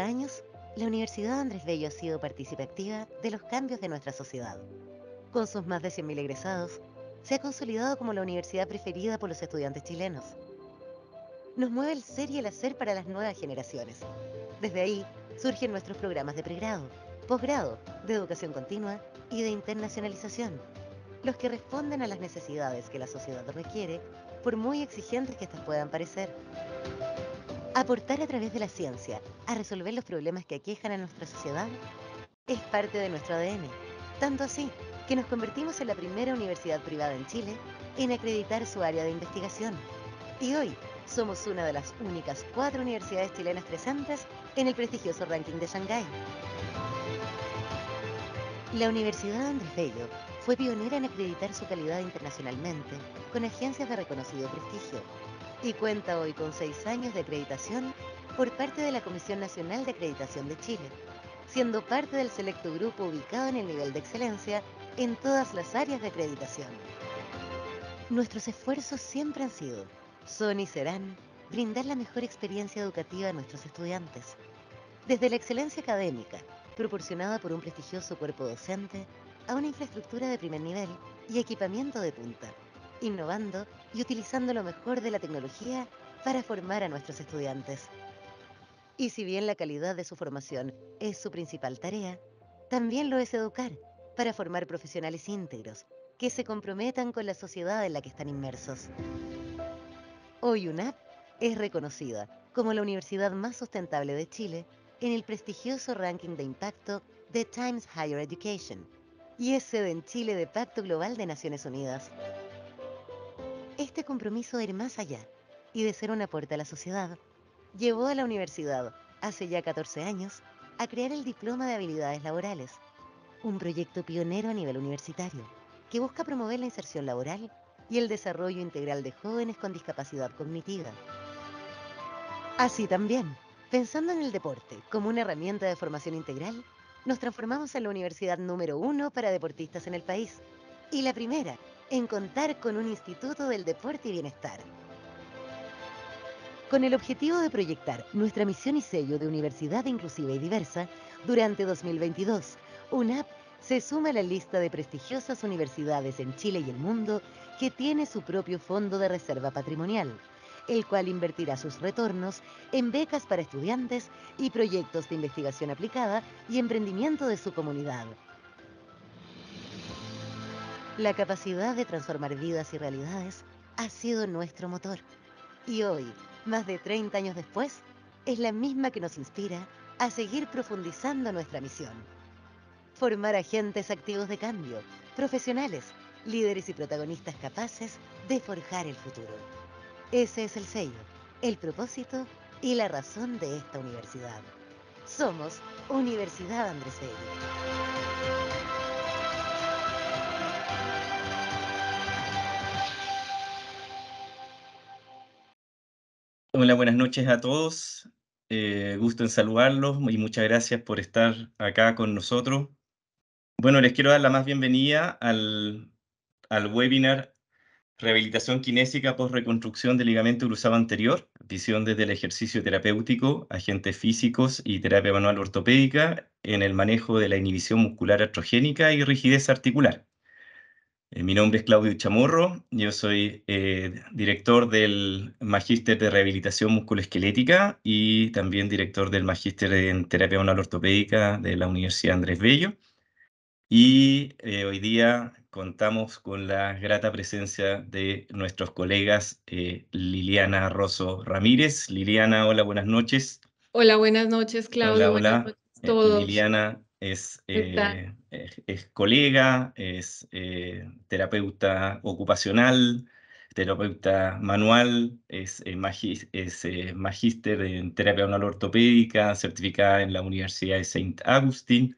años, la Universidad Andrés Bello ha sido partícipe activa de los cambios de nuestra sociedad. Con sus más de 100.000 egresados, se ha consolidado como la universidad preferida por los estudiantes chilenos. Nos mueve el ser y el hacer para las nuevas generaciones. Desde ahí surgen nuestros programas de pregrado, posgrado, de educación continua y de internacionalización, los que responden a las necesidades que la sociedad requiere, por muy exigentes que éstas puedan parecer. Aportar a través de la ciencia a resolver los problemas que aquejan a nuestra sociedad es parte de nuestro ADN. Tanto así que nos convertimos en la primera universidad privada en Chile en acreditar su área de investigación. Y hoy somos una de las únicas cuatro universidades chilenas presentes en el prestigioso ranking de Shanghái. La Universidad Andrés Bello fue pionera en acreditar su calidad internacionalmente con agencias de reconocido prestigio y cuenta hoy con seis años de acreditación por parte de la Comisión Nacional de Acreditación de Chile, siendo parte del selecto grupo ubicado en el nivel de excelencia en todas las áreas de acreditación. Nuestros esfuerzos siempre han sido, son y serán, brindar la mejor experiencia educativa a nuestros estudiantes. Desde la excelencia académica, proporcionada por un prestigioso cuerpo docente, a una infraestructura de primer nivel y equipamiento de punta innovando y utilizando lo mejor de la tecnología para formar a nuestros estudiantes. Y si bien la calidad de su formación es su principal tarea, también lo es educar para formar profesionales íntegros que se comprometan con la sociedad en la que están inmersos. Hoy UNAP es reconocida como la universidad más sustentable de Chile en el prestigioso ranking de impacto de Times Higher Education y es sede en Chile de Pacto Global de Naciones Unidas este compromiso de ir más allá y de ser una puerta a la sociedad, llevó a la universidad, hace ya 14 años, a crear el Diploma de Habilidades Laborales, un proyecto pionero a nivel universitario que busca promover la inserción laboral y el desarrollo integral de jóvenes con discapacidad cognitiva. Así también, pensando en el deporte como una herramienta de formación integral, nos transformamos en la universidad número uno para deportistas en el país y la primera en contar con un Instituto del Deporte y Bienestar. Con el objetivo de proyectar nuestra misión y sello de universidad inclusiva y diversa, durante 2022, UNAP se suma a la lista de prestigiosas universidades en Chile y el mundo que tiene su propio fondo de reserva patrimonial, el cual invertirá sus retornos en becas para estudiantes y proyectos de investigación aplicada y emprendimiento de su comunidad. La capacidad de transformar vidas y realidades ha sido nuestro motor. Y hoy, más de 30 años después, es la misma que nos inspira a seguir profundizando nuestra misión. Formar agentes activos de cambio, profesionales, líderes y protagonistas capaces de forjar el futuro. Ese es el sello, el propósito y la razón de esta universidad. Somos Universidad Andrés Bello. Hola, buenas noches a todos. Eh, gusto en saludarlos y muchas gracias por estar acá con nosotros. Bueno, les quiero dar la más bienvenida al, webinar Rehabilitación kinésica post reconstrucción del ligamento cruzado anterior, visión desde el ejercicio terapéutico, agentes físicos y terapia manual ortopédica en el manejo de la inhibición muscular atrogénica y rigidez articular. Eh, mi nombre es Claudio Chamorro, yo soy eh, director del Magíster de Rehabilitación Musculoesquelética y también director del Magíster en Terapia Manual Ortopédica de la Universidad Andrés Bello. Y eh, hoy día contamos con la grata presencia de nuestros colegas Liliana Rosso Ramírez. Liliana, hola, buenas noches. Hola, buenas noches, Claudio. Hola, a este, todos. Liliana eh, es, es, colega, es eh, terapeuta ocupacional, terapeuta manual, es, eh, es magíster en terapia manual ortopédica, certificada en la Universidad de Saint Augustine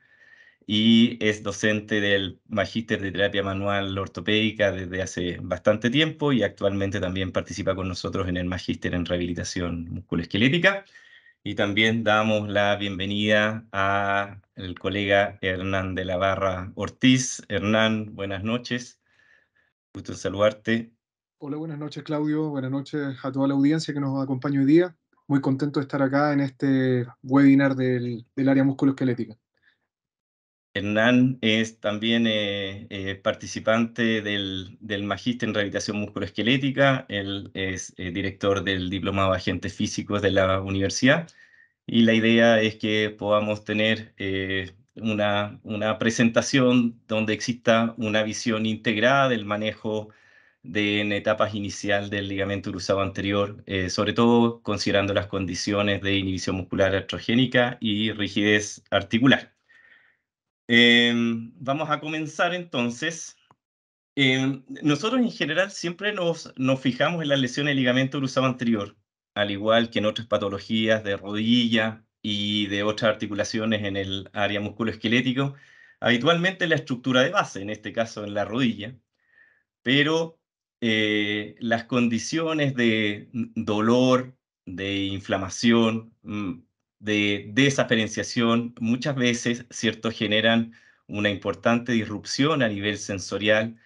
y es docente del magíster de terapia manual ortopédica desde hace bastante tiempo y actualmente también participa con nosotros en el magíster en rehabilitación musculoesquelética. Y también damos la bienvenida a el colega Hernán de la Barra Ortiz. Hernán, buenas noches. Gusto saludarte. Hola, buenas noches Claudio, buenas noches a toda la audiencia que nos acompaña hoy día. Muy contento de estar acá en este webinar del, del área musculoesquelética. Hernán es también eh, eh, participante del, del Magíster en Rehabilitación Musculoesquelética, él es eh, director del Diplomado de Agentes Físicos de la universidad y la idea es que podamos tener una, una, presentación donde exista una visión integrada del manejo de, en etapas inicial del ligamento cruzado anterior, sobre todo considerando las condiciones de inhibición muscular atrogénica y rigidez articular. Em, vamos a comenzar entonces. Em, nosotros en general siempre nos, nos fijamos en las lesiones de ligamento cruzado anterior, al igual que en otras patologías de rodilla y de otras articulaciones en el área musculoesquelético, habitualmente la estructura de base, en este caso en la rodilla, pero eh, las condiciones de dolor, de inflamación, mm, de desaferenciación muchas veces, ¿cierto?, generan una importante disrupción a nivel sensorial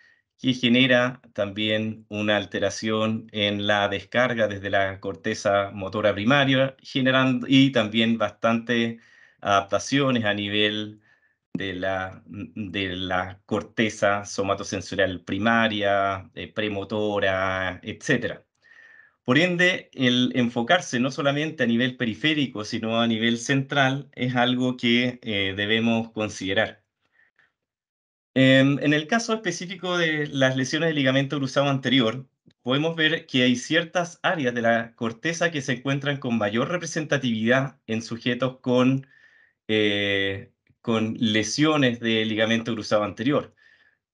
que genera también una alteración en la descarga desde la corteza motora primaria, generando y también bastantes adaptaciones a nivel de la, de la corteza somatosensorial primaria, eh, premotora, etcétera. Por ende, el enfocarse no solamente a nivel periférico, sino a nivel central es algo que eh, debemos considerar. En, el caso específico de las lesiones de ligamento cruzado anterior, podemos ver que hay ciertas áreas de la corteza que se encuentran con mayor representatividad en sujetos con, eh, con lesiones de ligamento cruzado anterior.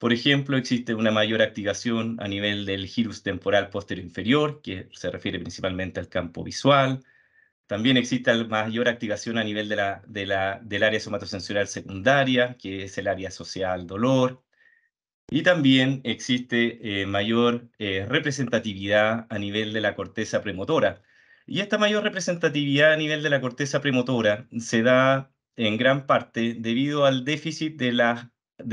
Por ejemplo, existe una mayor activación a nivel del gyrus temporal posterior inferior, que se refiere principalmente al campo visual. También existe mayor activación a nivel de la, del área somatosensorial secundaria, que es el área social dolor. Y también existe eh, mayor eh, representatividad a nivel de la corteza premotora. Y esta mayor representatividad a nivel de la corteza premotora se da en gran parte debido al déficit de las Ah,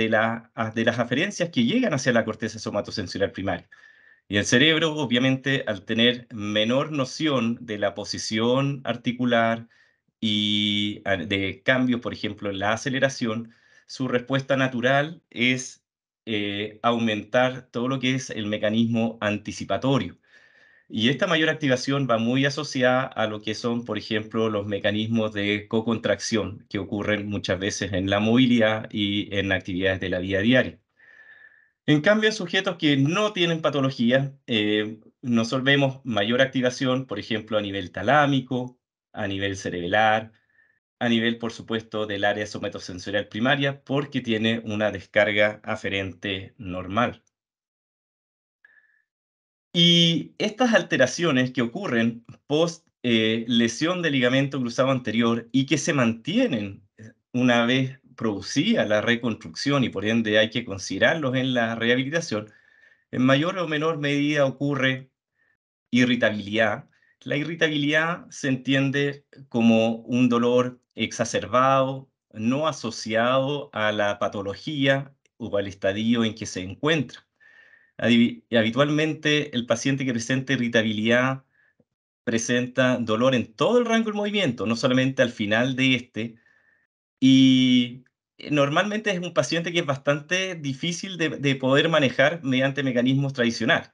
de, las aferencias que llegan hacia la corteza somatosensorial primaria. Y el cerebro, obviamente, al tener menor noción de la posición articular y ah, de cambios, por ejemplo, en la aceleración, su respuesta natural es eh, aumentar todo lo que es el mecanismo anticipatorio. Y esta mayor activación va muy asociada a lo que son, por ejemplo, los mecanismos de cocontracción que ocurren muchas veces en la movilidad y en actividades de la vida diaria. En cambio, en sujetos que no tienen patología, nos eh, nosotros vemos mayor activación, por ejemplo, a nivel talámico, a nivel cerebelar, a nivel, por supuesto, del área somatosensorial primaria, porque tiene una descarga aferente normal. Y estas alteraciones que ocurren post eh, lesión de ligamento cruzado anterior y que se mantienen eh, una vez producida la reconstrucción y por ende hay que considerarlos en la rehabilitación, en mayor o menor medida ocurre irritabilidad. La irritabilidad se entiende como un dolor exacerbado, no asociado a la patología o al estadio en que se encuentra. Habitualmente el paciente que presenta irritabilidad presenta dolor en todo el rango del movimiento, no solamente al final de este. Y eh, normalmente es un paciente que es bastante difícil de, de poder manejar mediante mecanismos tradicionales.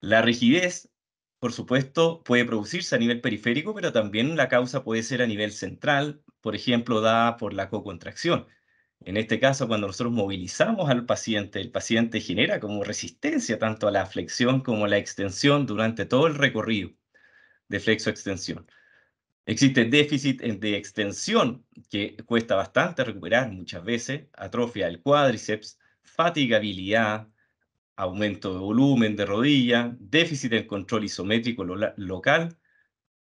La rigidez, por supuesto, puede producirse a nivel periférico, pero también la causa puede ser a nivel central, por ejemplo, dada por la cocontracción. En este caso, cuando nosotros movilizamos al paciente, el paciente genera como resistencia tanto a la flexión como a la extensión durante todo el recorrido de flexo-extensión. Existe déficit de extensión, que cuesta bastante recuperar muchas veces, atrofia del cuádriceps, fatigabilidad, aumento de volumen de rodilla, déficit del control isométrico local,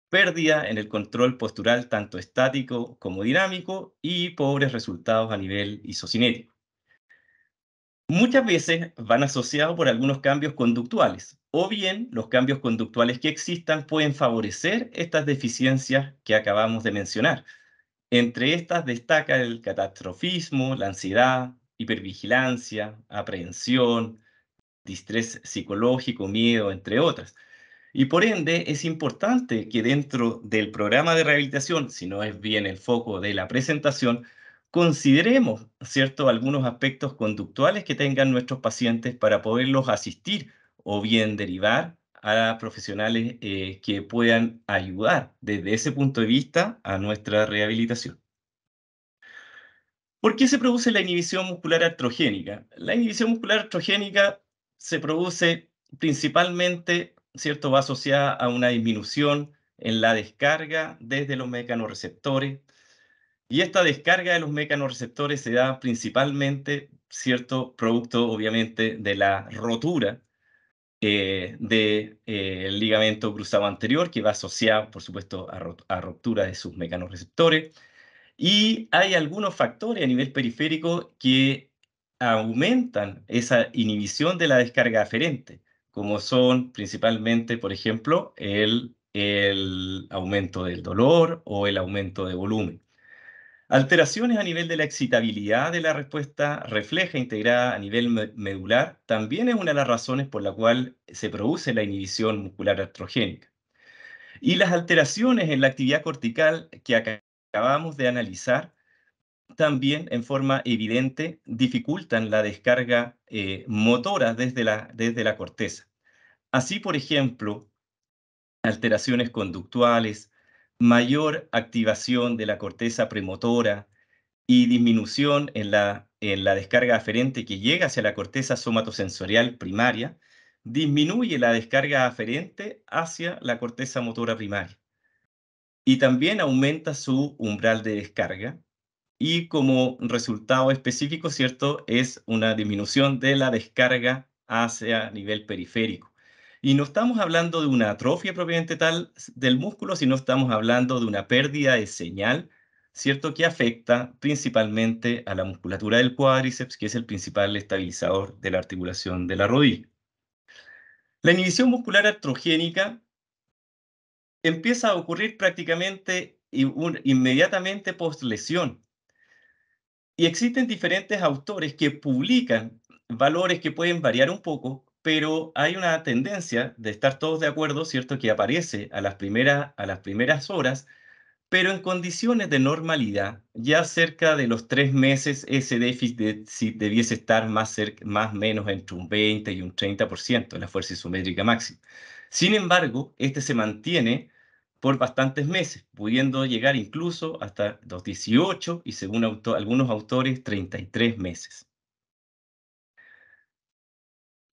pérdida en el control postural tanto estático como dinámico y pobres resultados a nivel isocinético. Muchas veces van asociados por algunos cambios conductuales, o bien los cambios conductuales que existan pueden favorecer estas deficiencias que acabamos de mencionar. Entre estas destaca el catastrofismo, la ansiedad, hipervigilancia, aprehensión, distrés psicológico, miedo, entre otras. Y por ende es importante que dentro del programa de rehabilitación, si no es bien el foco de la presentación, consideremos, ¿cierto?, algunos aspectos conductuales que tengan nuestros pacientes para poderlos asistir o bien derivar a profesionales eh, que puedan ayudar desde ese punto de vista a nuestra rehabilitación. ¿Por qué se produce la inhibición muscular artrogénica? La inhibición muscular artrogénica se produce principalmente ¿cierto? Va asociada a una disminución en la descarga desde los mecanorreceptores. Y esta descarga de los mecanorreceptores se da principalmente, ¿cierto? Producto, obviamente, de la rotura del eh, de, eh, ligamento cruzado anterior, que va asociado, por supuesto, a, a ruptura de sus mecanorreceptores. Y hay algunos factores a nivel periférico que aumentan esa inhibición de la descarga aferente como son principalmente, por ejemplo, el, el aumento del dolor o el aumento de volumen. Alteraciones a nivel de la excitabilidad de la respuesta refleja integrada a nivel medular también es una de las razones por la cual se produce la inhibición muscular estrogénica. Y las alteraciones en la actividad cortical que acabamos de analizar también en forma evidente dificultan la descarga eh, motora desde la, desde la corteza. Así, por ejemplo, alteraciones conductuales, mayor activación de la corteza premotora y disminución en la, en la descarga aferente que llega hacia la corteza somatosensorial primaria, disminuye la descarga aferente hacia la corteza motora primaria. Y también aumenta su umbral de descarga, y como resultado específico, ¿cierto? Es una disminución de la descarga hacia nivel periférico. Y no estamos hablando de una atrofia propiamente tal del músculo, sino estamos hablando de una pérdida de señal, ¿cierto? Que afecta principalmente a la musculatura del cuádriceps, que es el principal estabilizador de la articulación de la rodilla. La inhibición muscular artrogénica empieza a ocurrir prácticamente inmediatamente post lesión. Y existen diferentes autores que publican valores que pueden variar un poco, pero hay una tendencia de estar todos de acuerdo, ¿cierto?, que aparece a las, primeras, a las primeras horas, pero en condiciones de normalidad, ya cerca de los tres meses, ese déficit debiese estar más o menos entre un 20 y un 30% en la fuerza isométrica máxima. Sin embargo, este se mantiene por bastantes meses, pudiendo llegar incluso hasta los 18 y según algunos autores 33 meses.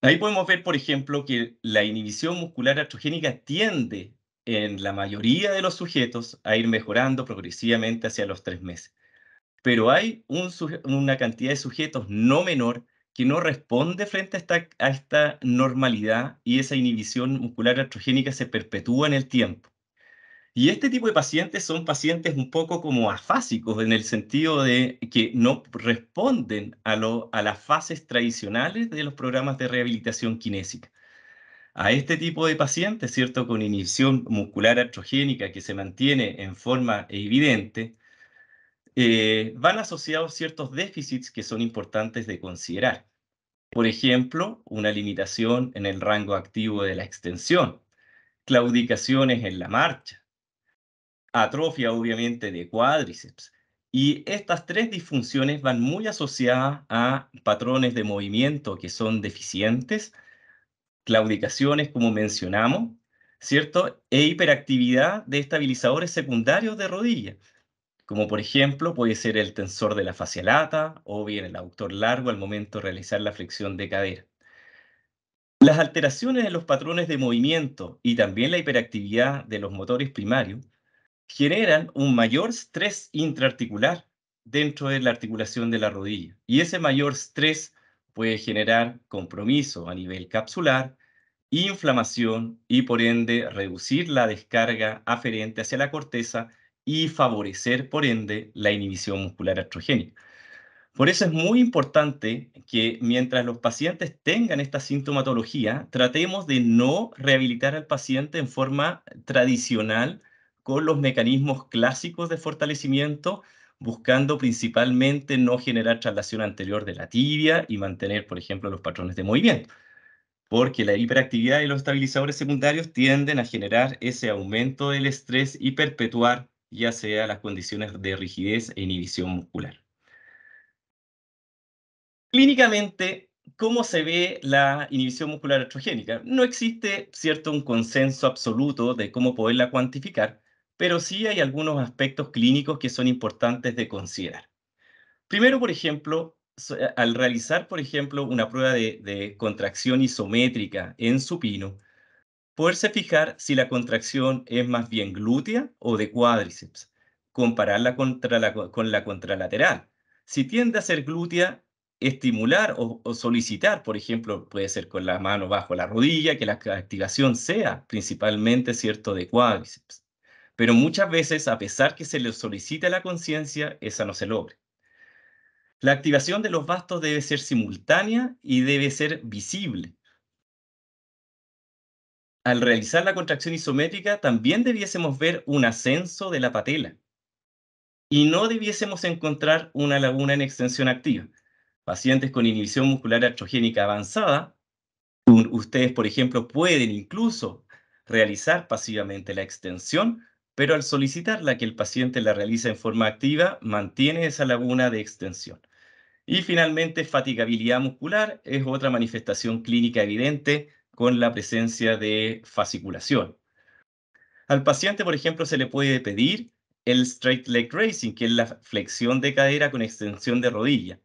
Ahí podemos ver, por ejemplo, que la inhibición muscular atrogénica tiende en la mayoría de los sujetos a ir mejorando progresivamente hacia los tres meses. Pero hay una cantidad de sujetos no menor que no responde frente a esta, a esta normalidad y esa inhibición muscular atrogénica se perpetúa en el tiempo. Y este tipo de pacientes son pacientes un poco como afásicos en el sentido de que no responden a, las fases tradicionales de los programas de rehabilitación kinésica. A este tipo de pacientes, ¿cierto? Con inhibición muscular atrogénica que se mantiene en forma evidente, eh, van asociados ciertos déficits que son importantes de considerar. Por ejemplo, una limitación en el rango activo de la extensión, claudicaciones en la marcha, atrofia obviamente de cuádriceps. Y estas tres disfunciones van muy asociadas a patrones de movimiento que son deficientes, claudicaciones, como mencionamos, ¿cierto? E hiperactividad de estabilizadores secundarios de rodilla, como por ejemplo puede ser el tensor de la fascia lata o bien el aductor largo al momento de realizar la flexión de cadera. Las alteraciones en los patrones de movimiento y también la hiperactividad de los motores primarios generan un mayor estrés intraarticular dentro de la articulación de la rodilla. Y ese mayor estrés puede generar compromiso a nivel capsular, inflamación y por ende reducir la descarga aferente hacia la corteza y favorecer por ende la inhibición muscular astrogénica. Por eso es muy importante que mientras los pacientes tengan esta sintomatología, tratemos de no rehabilitar al paciente en forma tradicional con los mecanismos clásicos de fortalecimiento, buscando principalmente no generar traslación anterior de la tibia y mantener, por ejemplo, los patrones de movimiento, porque la hiperactividad y los estabilizadores secundarios tienden a generar ese aumento del estrés y perpetuar ya sea las condiciones de rigidez e inhibición muscular. Clínicamente, ¿cómo se ve la inhibición muscular estrogénica? No existe, cierto, un consenso absoluto de cómo poderla cuantificar, pero sí hay algunos aspectos clínicos que son importantes de considerar. Primero, por ejemplo, eh, al realizar, por ejemplo, una prueba de, contracción isométrica en supino, poderse fijar si la contracción es más bien glútea o de cuádriceps, compararla contra con la contralateral. Si tiende a ser glútea, estimular o, o, solicitar, por ejemplo, puede ser con la mano bajo la rodilla, que la activación sea principalmente, ¿cierto?, de cuádriceps. Pero muchas veces, a pesar que se le solicita la conciencia, esa no se logra. La activación de los bastos debe ser simultánea y debe ser visible. Al realizar la contracción isométrica, también debiésemos ver un ascenso de la patela y no debiésemos encontrar una laguna en extensión activa. Pacientes con inhibición muscular atrogénica avanzada, ustedes, por ejemplo, pueden incluso realizar pasivamente la extensión pero al solicitarla que el paciente la realiza en forma activa, mantiene esa laguna de extensión. Y finalmente, fatigabilidad muscular es otra manifestación clínica evidente con la presencia de fasciculación. Al paciente, por ejemplo, se le puede pedir el straight leg raising, que es la flexión de cadera con extensión de rodilla.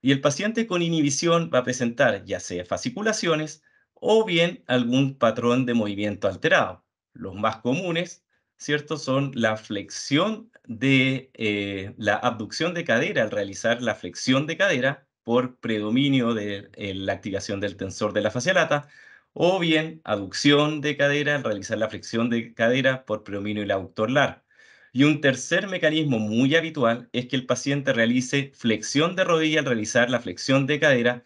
Y el paciente con inhibición va a presentar ya sea fasciculaciones o bien algún patrón de movimiento alterado. Los más comunes ¿cierto? Son la flexión de eh, la abducción de cadera al realizar la flexión de cadera por predominio de eh, la activación del tensor de la lata o bien aducción de cadera al realizar la flexión de cadera por predominio del aductor lar. Y un tercer mecanismo muy habitual es que el paciente realice flexión de rodilla al realizar la flexión de cadera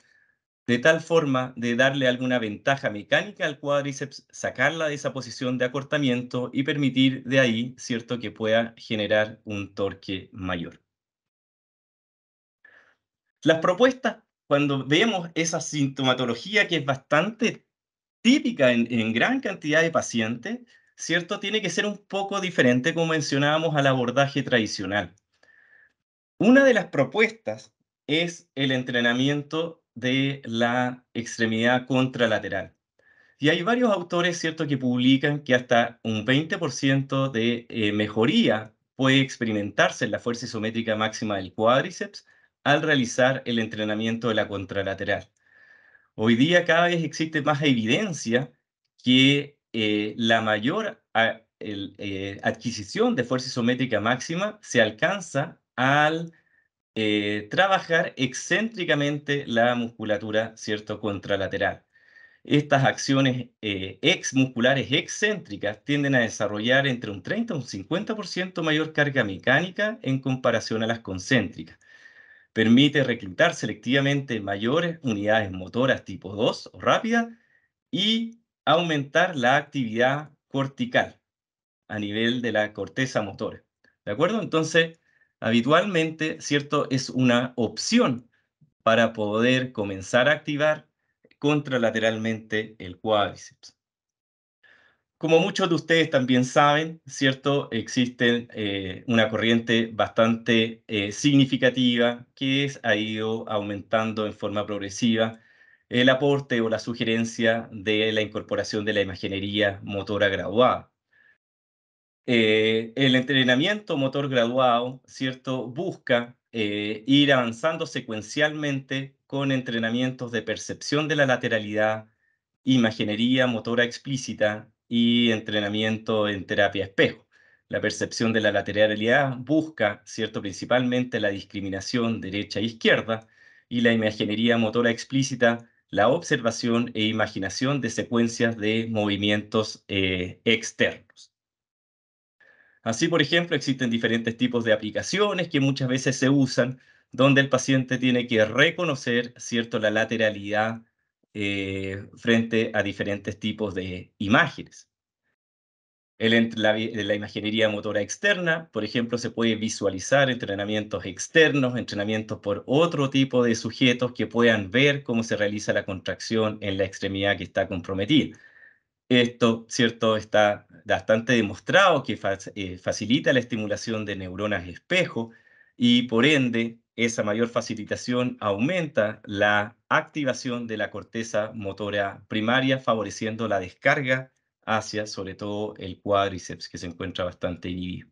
de tal forma de darle alguna ventaja mecánica al cuádriceps, sacarla de esa posición de acortamiento y permitir de ahí, ¿cierto?, que pueda generar un torque mayor. Las propuestas, cuando vemos esa sintomatología que es bastante típica en, gran cantidad de pacientes, ¿cierto?, tiene que ser un poco diferente, como mencionábamos, al abordaje tradicional. Una de las propuestas es el entrenamiento de la extremidad contralateral. Y hay varios autores, ¿cierto?, que publican que hasta un 20% de eh, mejoría puede experimentarse en la fuerza isométrica máxima del cuádriceps al realizar el entrenamiento de la contralateral. Hoy día cada vez existe más evidencia que eh, la mayor eh, adquisición de fuerza isométrica máxima se alcanza al eh, trabajar excéntricamente la musculatura ¿cierto? contralateral. Estas acciones eh, exmusculares excéntricas tienden a desarrollar entre un 30 y un 50% mayor carga mecánica en comparación a las concéntricas. Permite reclutar selectivamente mayores unidades motoras tipo 2 o rápida y aumentar la actividad cortical a nivel de la corteza motora. ¿De acuerdo? Entonces, habitualmente, ¿cierto? Es una opción para poder comenzar a activar contralateralmente el cuádriceps. Como muchos de ustedes también saben, ¿cierto? Existe eh, una corriente bastante eh, significativa que es, ha ido aumentando en forma progresiva el aporte o la sugerencia de la incorporación de la imaginería motora graduada. Eh, el entrenamiento motor graduado, ¿cierto? Busca eh, ir avanzando secuencialmente con entrenamientos de percepción de la lateralidad, imaginería motora explícita y entrenamiento en terapia espejo. La percepción de la lateralidad busca, ¿cierto? Principalmente la discriminación derecha e izquierda y la imaginería motora explícita la observación e imaginación de secuencias de movimientos eh, externos. Así, por ejemplo, existen diferentes tipos de aplicaciones que muchas veces se usan donde el paciente tiene que reconocer cierto la lateralidad eh, frente a diferentes tipos de imágenes. El, la, la imaginería motora externa, por ejemplo, se puede visualizar entrenamientos externos, entrenamientos por otro tipo de sujetos que puedan ver cómo se realiza la contracción en la extremidad que está comprometida. Esto, cierto, está bastante demostrado que eh, facilita la estimulación de neuronas espejo y por ende esa mayor facilitación aumenta la activación de la corteza motora primaria, favoreciendo la descarga hacia sobre todo el cuádriceps que se encuentra bastante inhibido.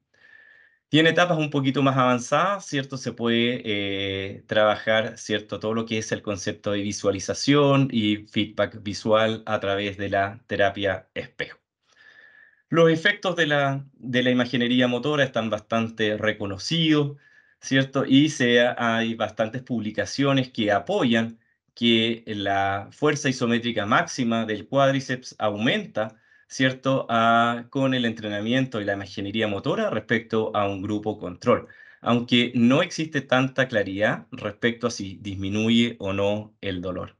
Y en etapas un poquito más avanzadas, ¿cierto? Se puede eh, trabajar, ¿cierto? Todo lo que es el concepto de visualización y feedback visual a través de la terapia espejo. Los efectos de la, de la imaginería motora están bastante reconocidos, ¿cierto? Y sea hay bastantes publicaciones que apoyan que la fuerza isométrica máxima del cuádriceps aumenta ¿cierto? Ah, con el entrenamiento y la ingeniería motora respecto a un grupo control, aunque no existe tanta claridad respecto a si disminuye o no el dolor.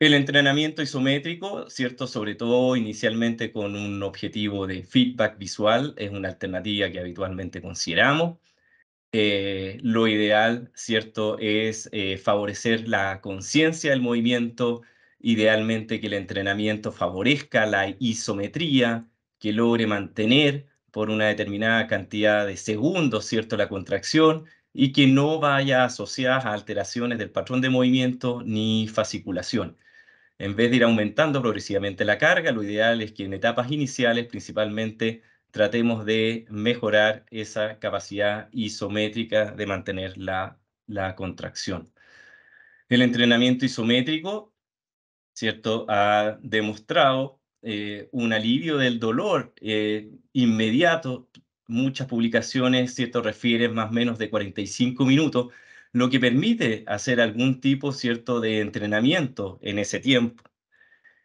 El entrenamiento isométrico, ¿cierto? Sobre todo inicialmente con un objetivo de feedback visual, es una alternativa que habitualmente consideramos. Eh, lo ideal, ¿cierto? Es eh, favorecer la conciencia del movimiento, Idealmente que el entrenamiento favorezca la isometría, que logre mantener por una determinada cantidad de segundos, ¿cierto?, la contracción y que no vaya asociada a alteraciones del patrón de movimiento ni fasciculación. En vez de ir aumentando progresivamente la carga, lo ideal es que en etapas iniciales principalmente tratemos de mejorar esa capacidad isométrica de mantener la, la contracción. El entrenamiento isométrico ¿cierto? Ha demostrado eh, un alivio del dolor eh, inmediato. Muchas publicaciones, ¿cierto? Refieren más o menos de 45 minutos, lo que permite hacer algún tipo, ¿cierto?, de entrenamiento en ese tiempo.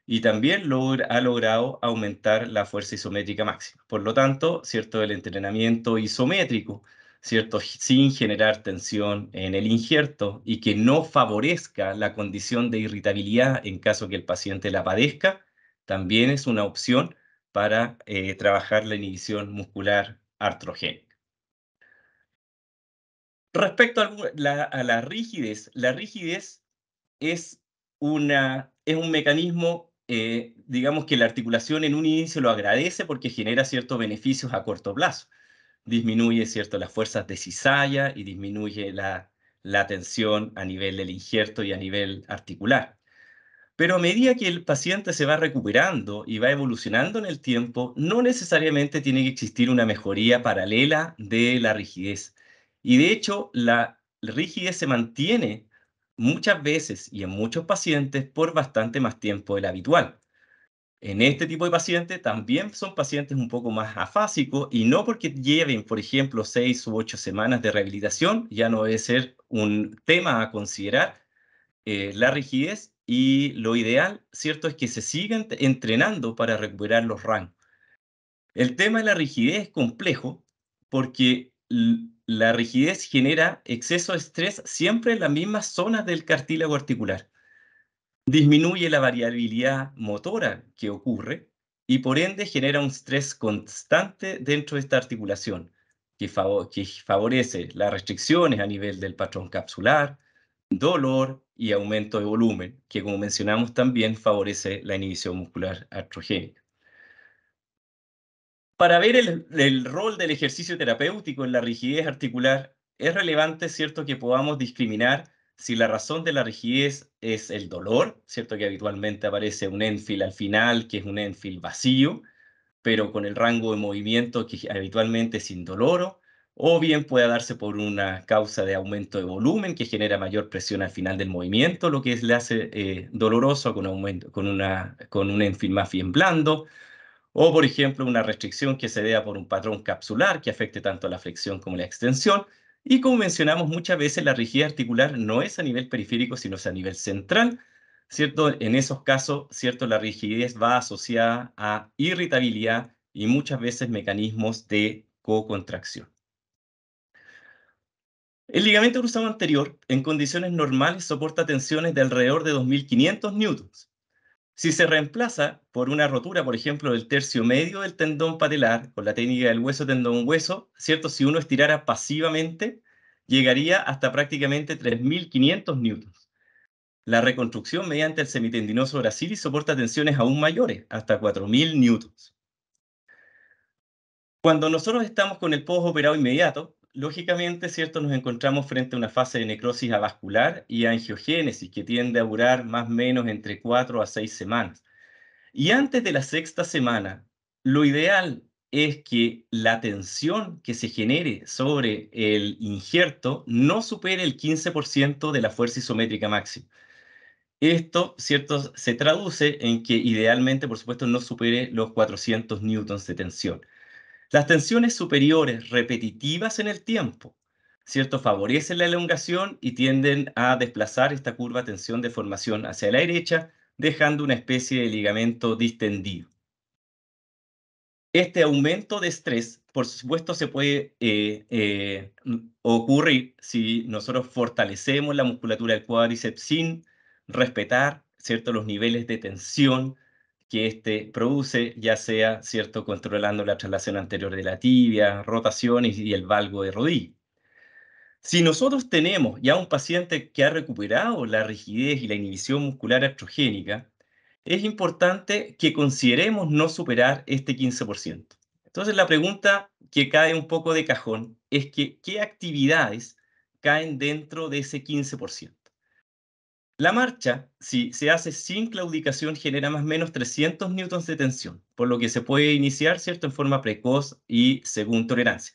Y también ha logrado aumentar la fuerza isométrica máxima. Por lo tanto, ¿cierto?, el entrenamiento isométrico ¿cierto? Sin generar tensión en el injerto y que no favorezca la condición de irritabilidad en caso que el paciente la padezca, también es una opción para eh, trabajar la inhibición muscular artrogénica. Respecto a la, a la rigidez, la rigidez es, una, es un mecanismo eh, digamos que la articulación en un inicio lo agradece porque genera ciertos beneficios a corto plazo disminuye ¿cierto? las fuerzas de cizalla y disminuye la, la tensión a nivel del injerto y a nivel articular. Pero a medida que el paciente se va recuperando y va evolucionando en el tiempo, no necesariamente tiene que existir una mejoría paralela de la rigidez. Y de hecho, la rigidez se mantiene muchas veces y en muchos pacientes por bastante más tiempo del habitual. En este tipo de pacientes también son pacientes un poco más afásicos y no porque lleven, por ejemplo, seis u ocho semanas de rehabilitación, ya no debe ser un tema a considerar eh, la rigidez y lo ideal, ¿cierto?, es que se sigan entrenando para recuperar los rangos. El tema de la rigidez es complejo porque la rigidez genera exceso de estrés siempre en las mismas zonas del cartílago articular disminuye la variabilidad motora que ocurre y por ende genera un estrés constante dentro de esta articulación, que, favorece las restricciones a nivel del patrón capsular, dolor y aumento de volumen, que como mencionamos también favorece la inhibición muscular artrogénica. Para ver el, el, rol del ejercicio terapéutico en la rigidez articular, es relevante, cierto, que podamos discriminar si la razón de la rigidez es el dolor, ¿cierto? Que habitualmente aparece un enfil al final, que es un enfil vacío, pero con el rango de movimiento que habitualmente es indoloro, o bien puede darse por una causa de aumento de volumen que genera mayor presión al final del movimiento, lo que es, le hace eh, doloroso con, aumento, con, una, con un enfil más bien blando, o por ejemplo una restricción que se vea por un patrón capsular que afecte tanto la flexión como la extensión, y como mencionamos muchas veces, la rigidez articular no es a nivel periférico, sino es a nivel central, ¿cierto? En esos casos, ¿cierto? La rigidez va asociada a irritabilidad y muchas veces mecanismos de cocontracción. El ligamento cruzado anterior, en condiciones normales, soporta tensiones de alrededor de 2.500 newtons. Si se reemplaza por una rotura, por ejemplo, del tercio medio del tendón patelar, con la técnica del hueso tendón hueso, ¿cierto? Si uno estirara pasivamente, llegaría hasta prácticamente 3.500 newtons. La reconstrucción mediante el semitendinoso gracilis soporta tensiones aún mayores, hasta 4.000 newtons. Cuando nosotros estamos con el operado inmediato, lógicamente, ¿cierto? Nos encontramos frente a una fase de necrosis avascular y angiogénesis que tiende a durar más o menos entre 4 a 6 semanas. Y antes de la sexta semana, lo ideal es que la tensión que se genere sobre el injerto no supere el 15% de la fuerza isométrica máxima. Esto, ¿cierto?, se traduce en que idealmente, por supuesto, no supere los 400 newtons de tensión. Las tensiones superiores repetitivas en el tiempo, ¿cierto? Favorecen la elongación y tienden a desplazar esta curva tensión de formación hacia la derecha, dejando una especie de ligamento distendido. Este aumento de estrés, por supuesto, se puede eh, eh, ocurrir si nosotros fortalecemos la musculatura del cuádriceps sin respetar ¿cierto? los niveles de tensión que este produce, ya sea, ¿cierto?, controlando la traslación anterior de la tibia, rotaciones y el valgo de rodilla. Si nosotros tenemos ya un paciente que ha recuperado la rigidez y la inhibición muscular estrogénica es importante que consideremos no superar este 15%. Entonces la pregunta que cae un poco de cajón es que, ¿qué actividades caen dentro de ese 15%? La marcha, si se hace sin claudicación, genera más o menos 300 newtons de tensión, por lo que se puede iniciar ¿cierto? en forma precoz y según tolerancia.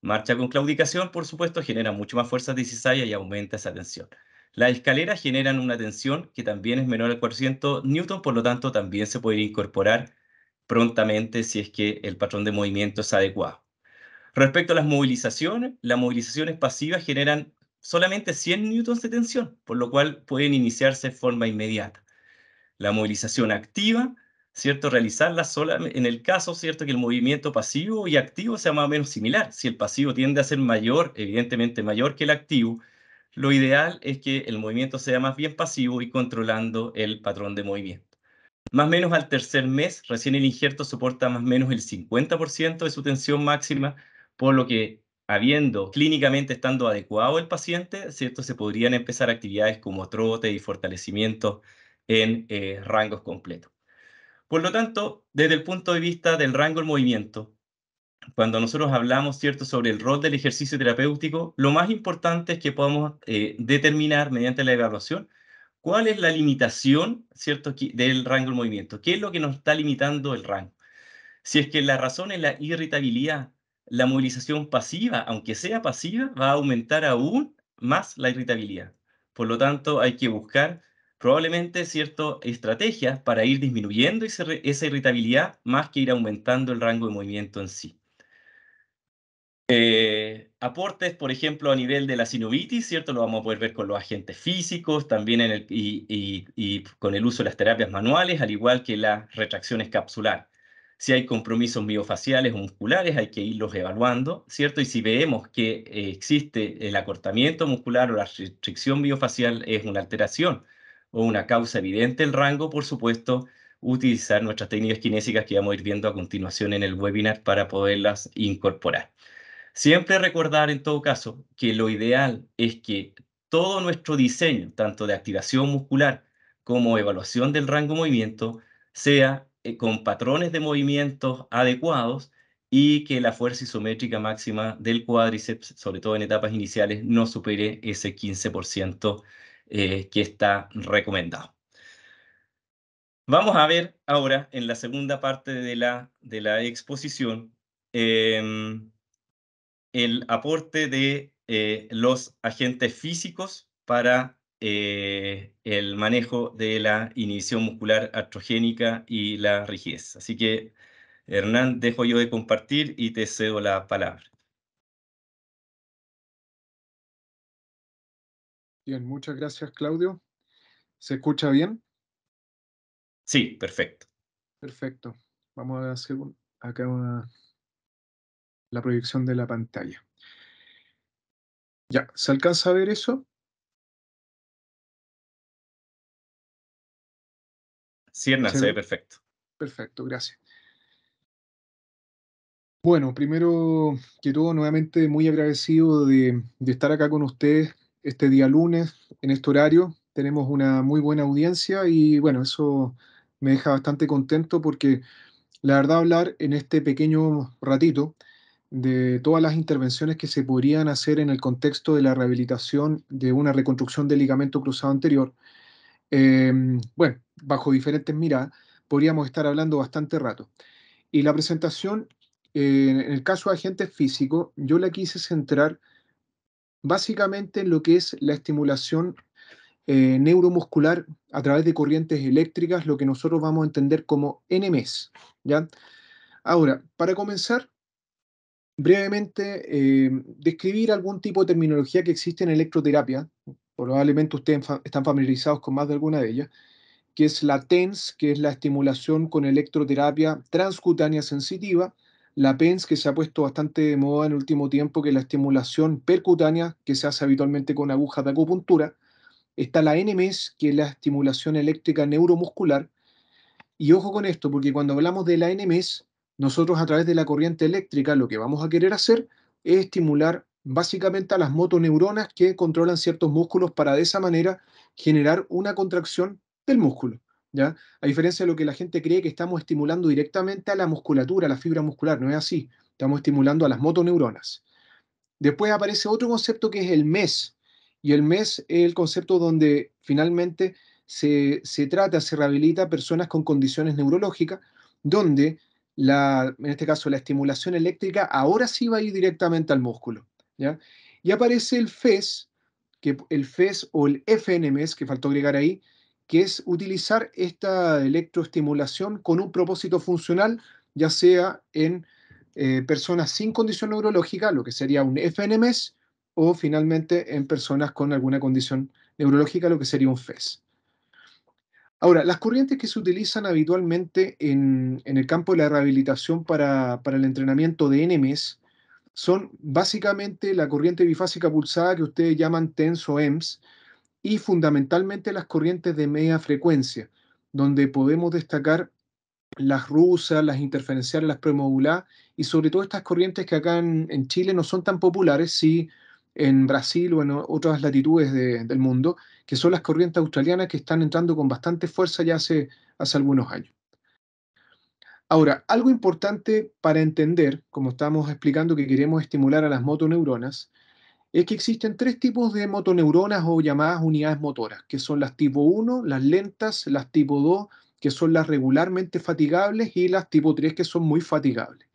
Marcha con claudicación, por supuesto, genera mucho más fuerza de cizalla y aumenta esa tensión. Las escaleras generan una tensión que también es menor al 400 newtons, por lo tanto, también se puede incorporar prontamente si es que el patrón de movimiento es adecuado. Respecto a las movilizaciones, las movilizaciones pasivas generan solamente 100 newtons de tensión, por lo cual pueden iniciarse de forma inmediata. La movilización activa, ¿cierto? Realizarla sola en el caso, ¿cierto? Que el movimiento pasivo y activo sea más o menos similar. Si el pasivo tiende a ser mayor, evidentemente mayor que el activo, lo ideal es que el movimiento sea más bien pasivo y controlando el patrón de movimiento. Más o menos al tercer mes, recién el injerto soporta más o menos el 50% de su tensión máxima, por lo que habiendo clínicamente estando adecuado el paciente, ¿cierto? Se podrían empezar actividades como trote y fortalecimiento en eh, rangos completos. Por lo tanto, desde el punto de vista del rango del movimiento, cuando nosotros hablamos ¿cierto? sobre el rol del ejercicio terapéutico, lo más importante es que podamos eh, determinar mediante la evaluación cuál es la limitación ¿cierto? del rango del movimiento, qué es lo que nos está limitando el rango. Si es que la razón es la irritabilidad, la movilización pasiva, aunque sea pasiva, va a aumentar aún más la irritabilidad. Por lo tanto, hay que buscar probablemente ciertas estrategias para ir disminuyendo esa irritabilidad más que ir aumentando el rango de movimiento en sí. Eh, aportes, por ejemplo, a nivel de la sinovitis, ¿cierto? Lo vamos a poder ver con los agentes físicos, también y, con el uso de las terapias manuales, al igual que las retracciones capsulares. Si hay compromisos biofaciales o musculares, hay que irlos evaluando, ¿cierto? Y si vemos que eh, existe el acortamiento muscular o la restricción biofacial es una alteración o una causa evidente del rango, por supuesto, utilizar nuestras técnicas kinésicas que vamos a ir viendo a continuación en el webinar para poderlas incorporar. Siempre recordar en todo caso que lo ideal es que todo nuestro diseño, tanto de activación muscular como evaluación del rango movimiento, sea eh, con patrones de movimientos adecuados y que la fuerza isométrica máxima del cuádriceps, sobre todo en etapas iniciales, no supere ese 15% eh, que está recomendado. Vamos a ver ahora en la segunda parte de la, de la exposición em, el aporte de eh, los agentes físicos para eh, el manejo de la inhibición muscular atrogénica y la rigidez. Así que, Hernán, dejo yo de compartir y te cedo la palabra. Bien, muchas gracias, Claudio. ¿Se escucha bien? Sí, perfecto. Perfecto. Vamos a hacer acá una, la proyección de la pantalla. Ya, ¿se alcanza a ver eso? Cierna, perfecto. Perfecto, gracias. Bueno, primero que todo, nuevamente muy agradecido de, de, estar acá con ustedes este día lunes, en este horario. Tenemos una muy buena audiencia y bueno, eso me deja bastante contento porque la verdad hablar en este pequeño ratito de todas las intervenciones que se podrían hacer en el contexto de la rehabilitación de una reconstrucción del ligamento cruzado anterior Em, bueno, bajo diferentes miradas, podríamos estar hablando bastante rato. Y la presentación, eh, en el caso de agentes físicos, yo la quise centrar básicamente en lo que es la estimulación eh, neuromuscular a través de corrientes eléctricas, lo que nosotros vamos a entender como NMS. ¿ya? Ahora, para comenzar, brevemente em, describir algún tipo de terminología que existe en electroterapia, probablemente ustedes están familiarizados con más de alguna de ellas, que es la TENS, que es la estimulación con electroterapia transcutánea sensitiva, la PENS, que se ha puesto bastante de moda en el último tiempo, que es la estimulación percutánea, que se hace habitualmente con agujas de acupuntura, está la NMS, que es la estimulación eléctrica neuromuscular, y ojo con esto, porque cuando hablamos de la NMS, nosotros a través de la corriente eléctrica lo que vamos a querer hacer es estimular básicamente a las motoneuronas que controlan ciertos músculos para de esa manera generar una contracción del músculo. ¿ya? A diferencia de lo que la gente cree que estamos estimulando directamente a la musculatura, a la fibra muscular, no es así, estamos estimulando a las motoneuronas. Después aparece otro concepto que es el MES, y el MES es el concepto donde finalmente se, se trata, se rehabilita a personas con condiciones neurológicas, donde la, en este caso la estimulación eléctrica ahora sí va a ir directamente al músculo. Y aparece el FES, que el FES o el FNMS, que faltó agregar ahí, que es utilizar esta electroestimulación con un propósito funcional, ya sea en eh, personas sin condición neurológica, lo que sería un FNMS, o finalmente en personas con alguna condición neurológica, lo que sería un FES. Ahora, las corrientes que se utilizan habitualmente en, el campo de la rehabilitación para el entrenamiento de NMS son básicamente la corriente bifásica pulsada que ustedes llaman TENS EMS y fundamentalmente las corrientes de media frecuencia, donde podemos destacar las rusas, las interferenciales, las premoduladas y sobre todo estas corrientes que acá en, Chile no son tan populares, sí en Brasil o en otras latitudes del mundo, que son las corrientes australianas que están entrando con bastante fuerza ya hace, hace algunos años. Ahora, algo importante para entender, como estamos explicando que queremos estimular a las motoneuronas, es que existen tres tipos de motoneuronas o llamadas unidades motoras, que son las tipo 1, las lentas, las tipo 2, que son las regularmente fatigables, y las tipo 3, que son muy fatigables.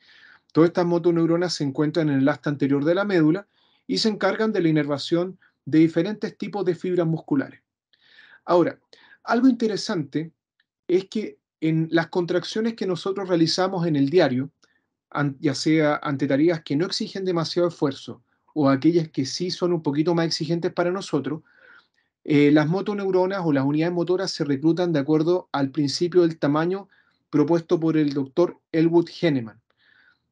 Todas estas motoneuronas se encuentran en el asta anterior de la médula y se encargan de la inervación de diferentes tipos de fibras musculares. Ahora, algo interesante es que en las contracciones que nosotros realizamos en el diario, ya sea ante tareas que no exigen demasiado esfuerzo o aquellas que sí son un poquito más exigentes para nosotros, eh, las motoneuronas o las unidades motoras se reclutan de acuerdo al principio del tamaño propuesto por el doctor Elwood Henneman.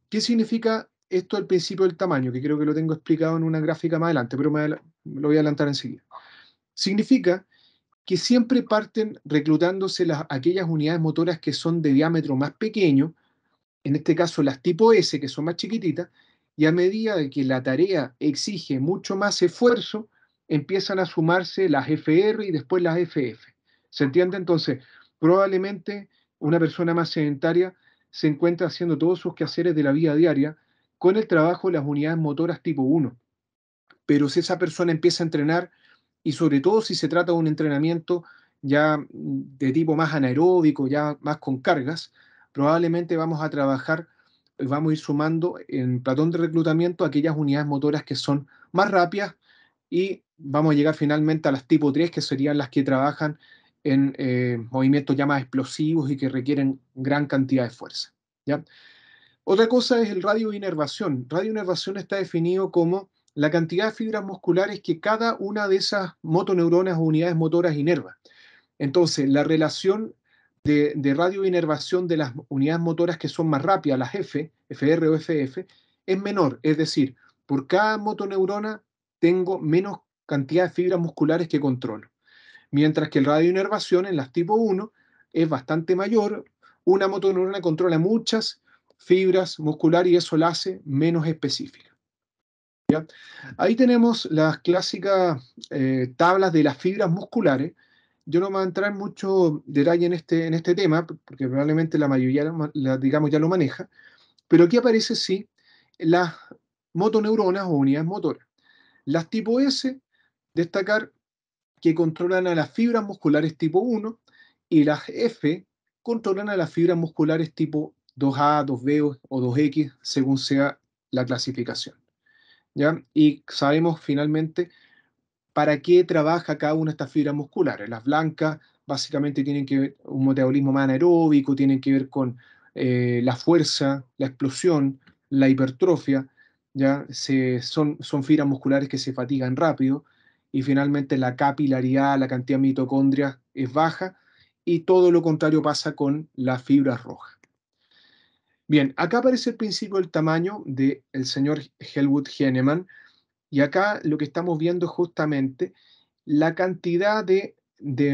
¿Qué significa esto del principio del tamaño? Que creo que lo tengo explicado en una gráfica más adelante, pero me lo voy a adelantar enseguida. Significa que siempre parten reclutándose las, aquellas unidades motoras que son de diámetro más pequeño, en este caso las tipo S, que son más chiquititas, y a medida de que la tarea exige mucho más esfuerzo, empiezan a sumarse las FR y después las FF. ¿Se entiende? Entonces, probablemente una persona más sedentaria se encuentra haciendo todos sus quehaceres de la vida diaria con el trabajo de las unidades motoras tipo 1. Pero si esa persona empieza a entrenar y sobre todo si se trata de un entrenamiento ya mm, de tipo más anaeróbico, ya más con cargas, probablemente vamos a trabajar, eh, vamos a ir sumando en platón de reclutamiento aquellas unidades motoras que son más rápidas y vamos a llegar finalmente a las tipo 3, que serían las que trabajan en eh, movimientos ya más explosivos y que requieren gran cantidad de fuerza. ¿ya? Otra cosa es el radio de inervación. Radio inervación está definido como la cantidad de fibras musculares que cada una de esas motoneuronas o unidades motoras inerva. Entonces, la relación de, de radioinervación de las unidades motoras que son más rápidas, las F, FR o FF, es menor. Es decir, por cada motoneurona tengo menos cantidad de fibras musculares que controlo. Mientras que el radioinervación en las tipo 1 es bastante mayor. Una motoneurona controla muchas fibras musculares y eso la hace menos específica. Ahí tenemos las clásicas eh, tablas de las fibras musculares. Yo no me voy a entrar mucho detalle en este, en este tema, porque probablemente la mayoría, digamos, ya lo maneja, pero aquí aparece, sí, las motoneuronas o unidades motoras. Las tipo S, destacar que controlan a las fibras musculares tipo 1 y las F controlan a las fibras musculares tipo 2A, 2B o 2X, según sea la clasificación. Y sabemos finalmente para qué trabaja cada una de estas fibras musculares. Las blancas básicamente tienen que ver un metabolismo más anaeróbico, tienen que ver con eh, la fuerza, la explosión, la hipertrofia, ¿ya? son, son fibras musculares que se fatigan rápido y finalmente la capilaridad, la cantidad de mitocondrias es baja y todo lo contrario pasa con las fibras rojas. Bien, acá aparece el principio del tamaño del señor Helwood Henneman y acá lo que estamos viendo es justamente la cantidad de,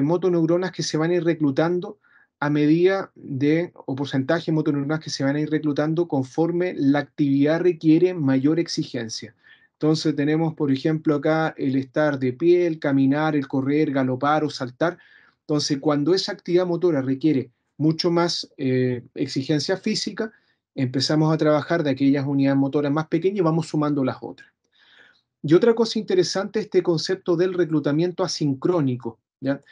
motoneuronas que se van a ir reclutando a medida de, o porcentaje de motoneuronas que se van a ir reclutando conforme la actividad requiere mayor exigencia. Entonces tenemos, por ejemplo, acá el estar de pie, el caminar, el correr, galopar o saltar. Entonces, cuando esa actividad motora requiere mucho más eh, exigencia física, empezamos a trabajar de aquellas unidades motoras más pequeñas y vamos sumando las otras. Y otra cosa interesante, este concepto del reclutamiento asincrónico. ¿ya?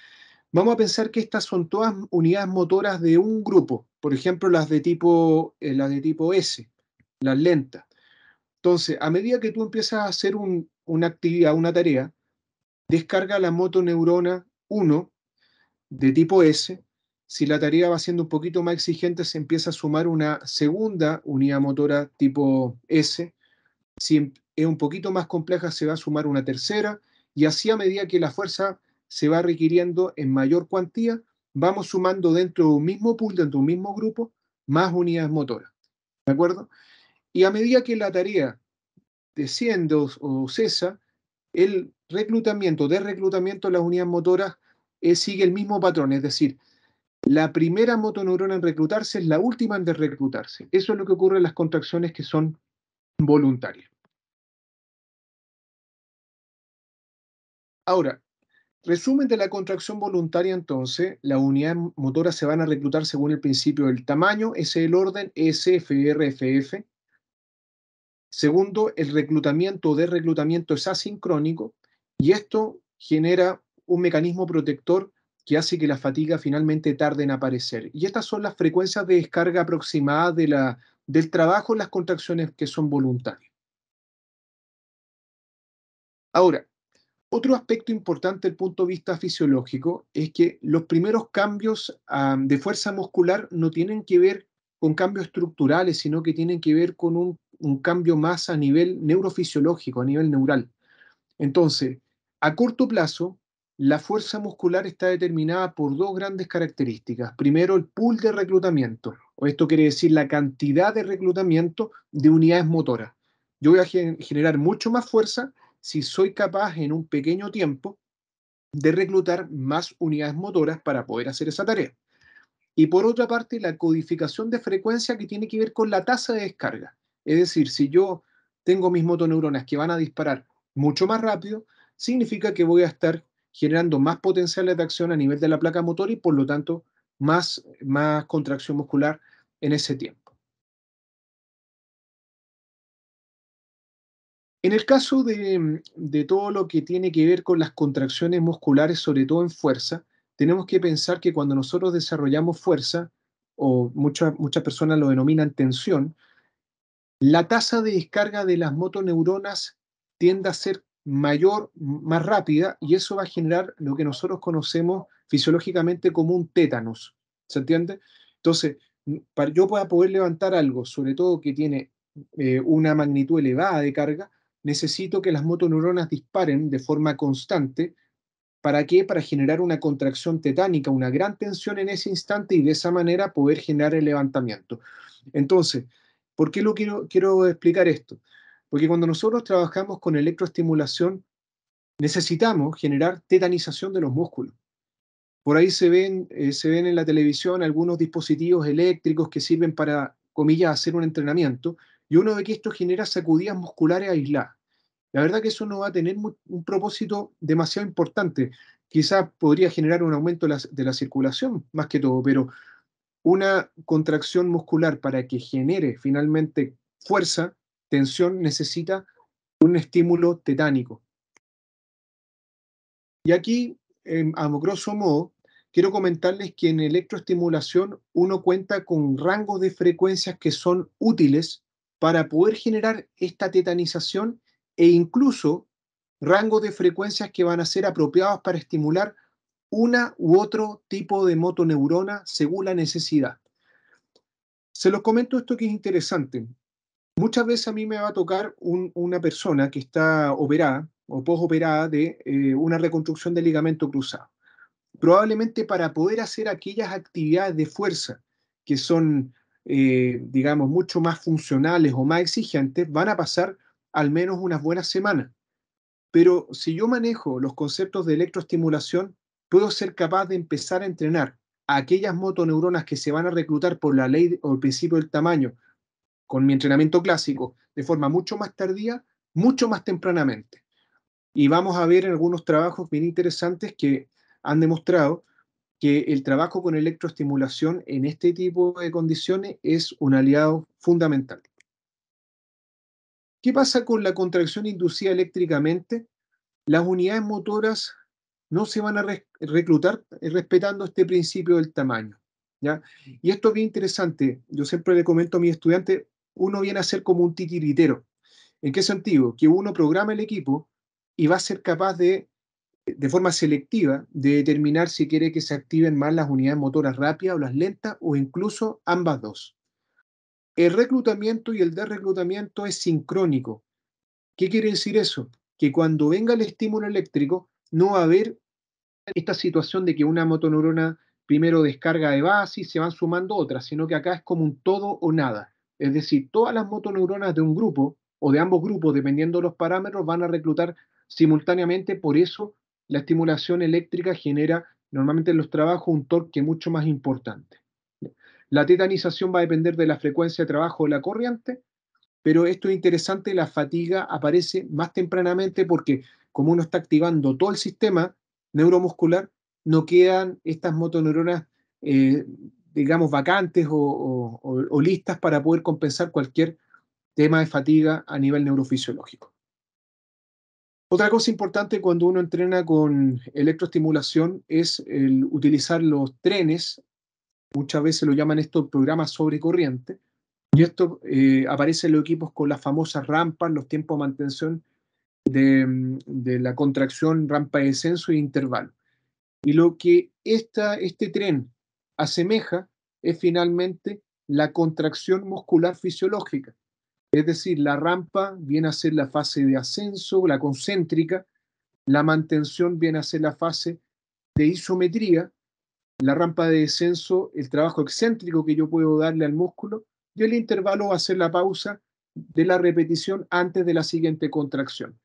Vamos a pensar que estas son todas unidades motoras de un grupo, por ejemplo, las de tipo, eh, las de tipo S, las lentas. Entonces, a medida que tú empiezas a hacer una actividad, una tarea, descarga la motoneurona 1 de tipo S, si la tarea va siendo un poquito más exigente, se empieza a sumar una segunda unidad motora tipo S. Si em, es un poquito más compleja, se va a sumar una tercera. Y así a medida que la fuerza se va requiriendo en mayor cuantía, vamos sumando dentro de un mismo pool, dentro de un mismo grupo, más unidades motoras. ¿De acuerdo? Y a medida que la tarea desciende o, cesa, el reclutamiento, desreclutamiento de las unidades motoras eh, sigue el mismo patrón, es decir, la primera motoneurona en reclutarse es la última en reclutarse. Eso es lo que ocurre en las contracciones que son voluntarias. Ahora, resumen de la contracción voluntaria entonces, las unidades motoras se van a reclutar según el principio del tamaño, ese es el orden SFRFF. Segundo, el reclutamiento o reclutamiento es asincrónico y esto genera un mecanismo protector que hace que la fatiga finalmente tarde en aparecer. Y estas son las frecuencias de descarga aproximadas de del trabajo en las contracciones que son voluntarias. Ahora, otro aspecto importante el punto de vista fisiológico es que los primeros cambios de fuerza muscular no tienen que ver con cambios estructurales, sino que tienen que ver con un, un cambio más a nivel neurofisiológico, a nivel neural. Entonces, a corto plazo, la fuerza muscular está determinada por dos grandes características. Primero, el pool de reclutamiento, o esto quiere decir la cantidad de reclutamiento de unidades motoras. Yo voy a generar mucho más fuerza si soy capaz en un pequeño tiempo de reclutar más unidades motoras para poder hacer esa tarea. Y por otra parte, la codificación de frecuencia que tiene que ver con la tasa de descarga. Es decir, si yo tengo mis motoneuronas que van a disparar mucho más rápido, significa que voy a estar generando más potenciales de acción a nivel de la placa motor y por lo tanto más, contracción muscular en ese tiempo. En el caso de, todo lo que tiene que ver con las contracciones musculares, sobre todo en fuerza, tenemos que pensar que cuando nosotros desarrollamos fuerza, o muchas muchas personas lo denominan tensión, la tasa de descarga de las motoneuronas tiende a ser mayor, más rápida, y eso va a generar lo que nosotros conocemos fisiológicamente como un tétanos. ¿Se entiende? Entonces, para yo pueda poder levantar algo, sobre todo que tiene eh, una magnitud elevada de carga, necesito que las motoneuronas disparen de forma constante. ¿Para qué? Para generar una contracción tetánica, una gran tensión en ese instante y de esa manera poder generar el levantamiento. Entonces, ¿por qué lo quiero, quiero explicar esto? Porque cuando nosotros trabajamos con electroestimulación, necesitamos generar tetanización de los músculos. Por ahí se ven, eh, se ven en la televisión algunos dispositivos eléctricos que sirven para, comillas, hacer un entrenamiento, y uno ve que esto genera sacudidas musculares aisladas. La verdad que eso no va a tener un propósito demasiado importante. Quizás podría generar un aumento de la circulación, más que todo, pero una contracción muscular para que genere finalmente fuerza tensión necesita un estímulo tetánico. Y aquí, em, a grosso modo, quiero comentarles que en electroestimulación uno cuenta con rangos de frecuencias que son útiles para poder generar esta tetanización e incluso rangos de frecuencias que van a ser apropiados para estimular una u otro tipo de motoneurona según la necesidad. Se los comento esto que es interesante. Muchas veces a mí me va a tocar una persona que está operada o posoperada de eh, una reconstrucción del ligamento cruzado. Probablemente para poder hacer aquellas actividades de fuerza que son, eh, digamos, mucho más funcionales o más exigentes, van a pasar al menos unas buenas semanas. Pero si yo manejo los conceptos de electroestimulación, puedo ser capaz de empezar a entrenar a aquellas motoneuronas que se van a reclutar por la ley o el principio del tamaño con mi entrenamiento clásico de forma mucho más tardía, mucho más tempranamente. Y vamos a ver algunos trabajos bien interesantes que han demostrado que el trabajo con electroestimulación en este tipo de condiciones es un aliado fundamental. ¿Qué pasa con la contracción inducida eléctricamente? Las unidades motoras no se van a reclutar eh, respetando este principio del tamaño. ¿ya? Y esto es bien interesante. Yo siempre le comento a mis estudiantes, uno viene a ser como un titiritero. ¿En qué sentido? Que uno programa el equipo y va a ser capaz de, de forma selectiva, de determinar si quiere que se activen más las unidades motoras rápidas o las lentas o incluso ambas dos. El reclutamiento y el desreclutamiento es sincrónico. ¿Qué quiere decir eso? Que cuando venga el estímulo eléctrico, no va a haber esta situación de que una motoneurona primero descarga de base y se van sumando otras, sino que acá es como un todo o nada. Es decir, todas las motoneuronas de un grupo o de ambos grupos, dependiendo de los parámetros, van a reclutar simultáneamente. Por eso la estimulación eléctrica genera normalmente en los trabajos un torque mucho más importante. La tetanización va a depender de la frecuencia de trabajo de la corriente, pero esto es interesante, la fatiga aparece más tempranamente porque como uno está activando todo el sistema neuromuscular, no quedan estas motoneuronas eh, digamos, vacantes o, listas para poder compensar cualquier tema de fatiga a nivel neurofisiológico. Otra cosa importante cuando uno entrena con electroestimulación es el utilizar los trenes, muchas veces lo llaman estos programas sobrecorriente, y esto eh, aparece en los equipos con las famosas rampas, los tiempos de mantención de, la contracción, rampa de descenso e intervalo. Y lo que esta, este tren asemeja es finalmente la contracción muscular fisiológica. Es decir, la rampa viene a ser la fase de ascenso, la concéntrica, la mantención viene a ser la fase de isometría, la rampa de descenso, el trabajo excéntrico que yo puedo darle al músculo, y el intervalo va a ser la pausa de la repetición antes de la siguiente contracción.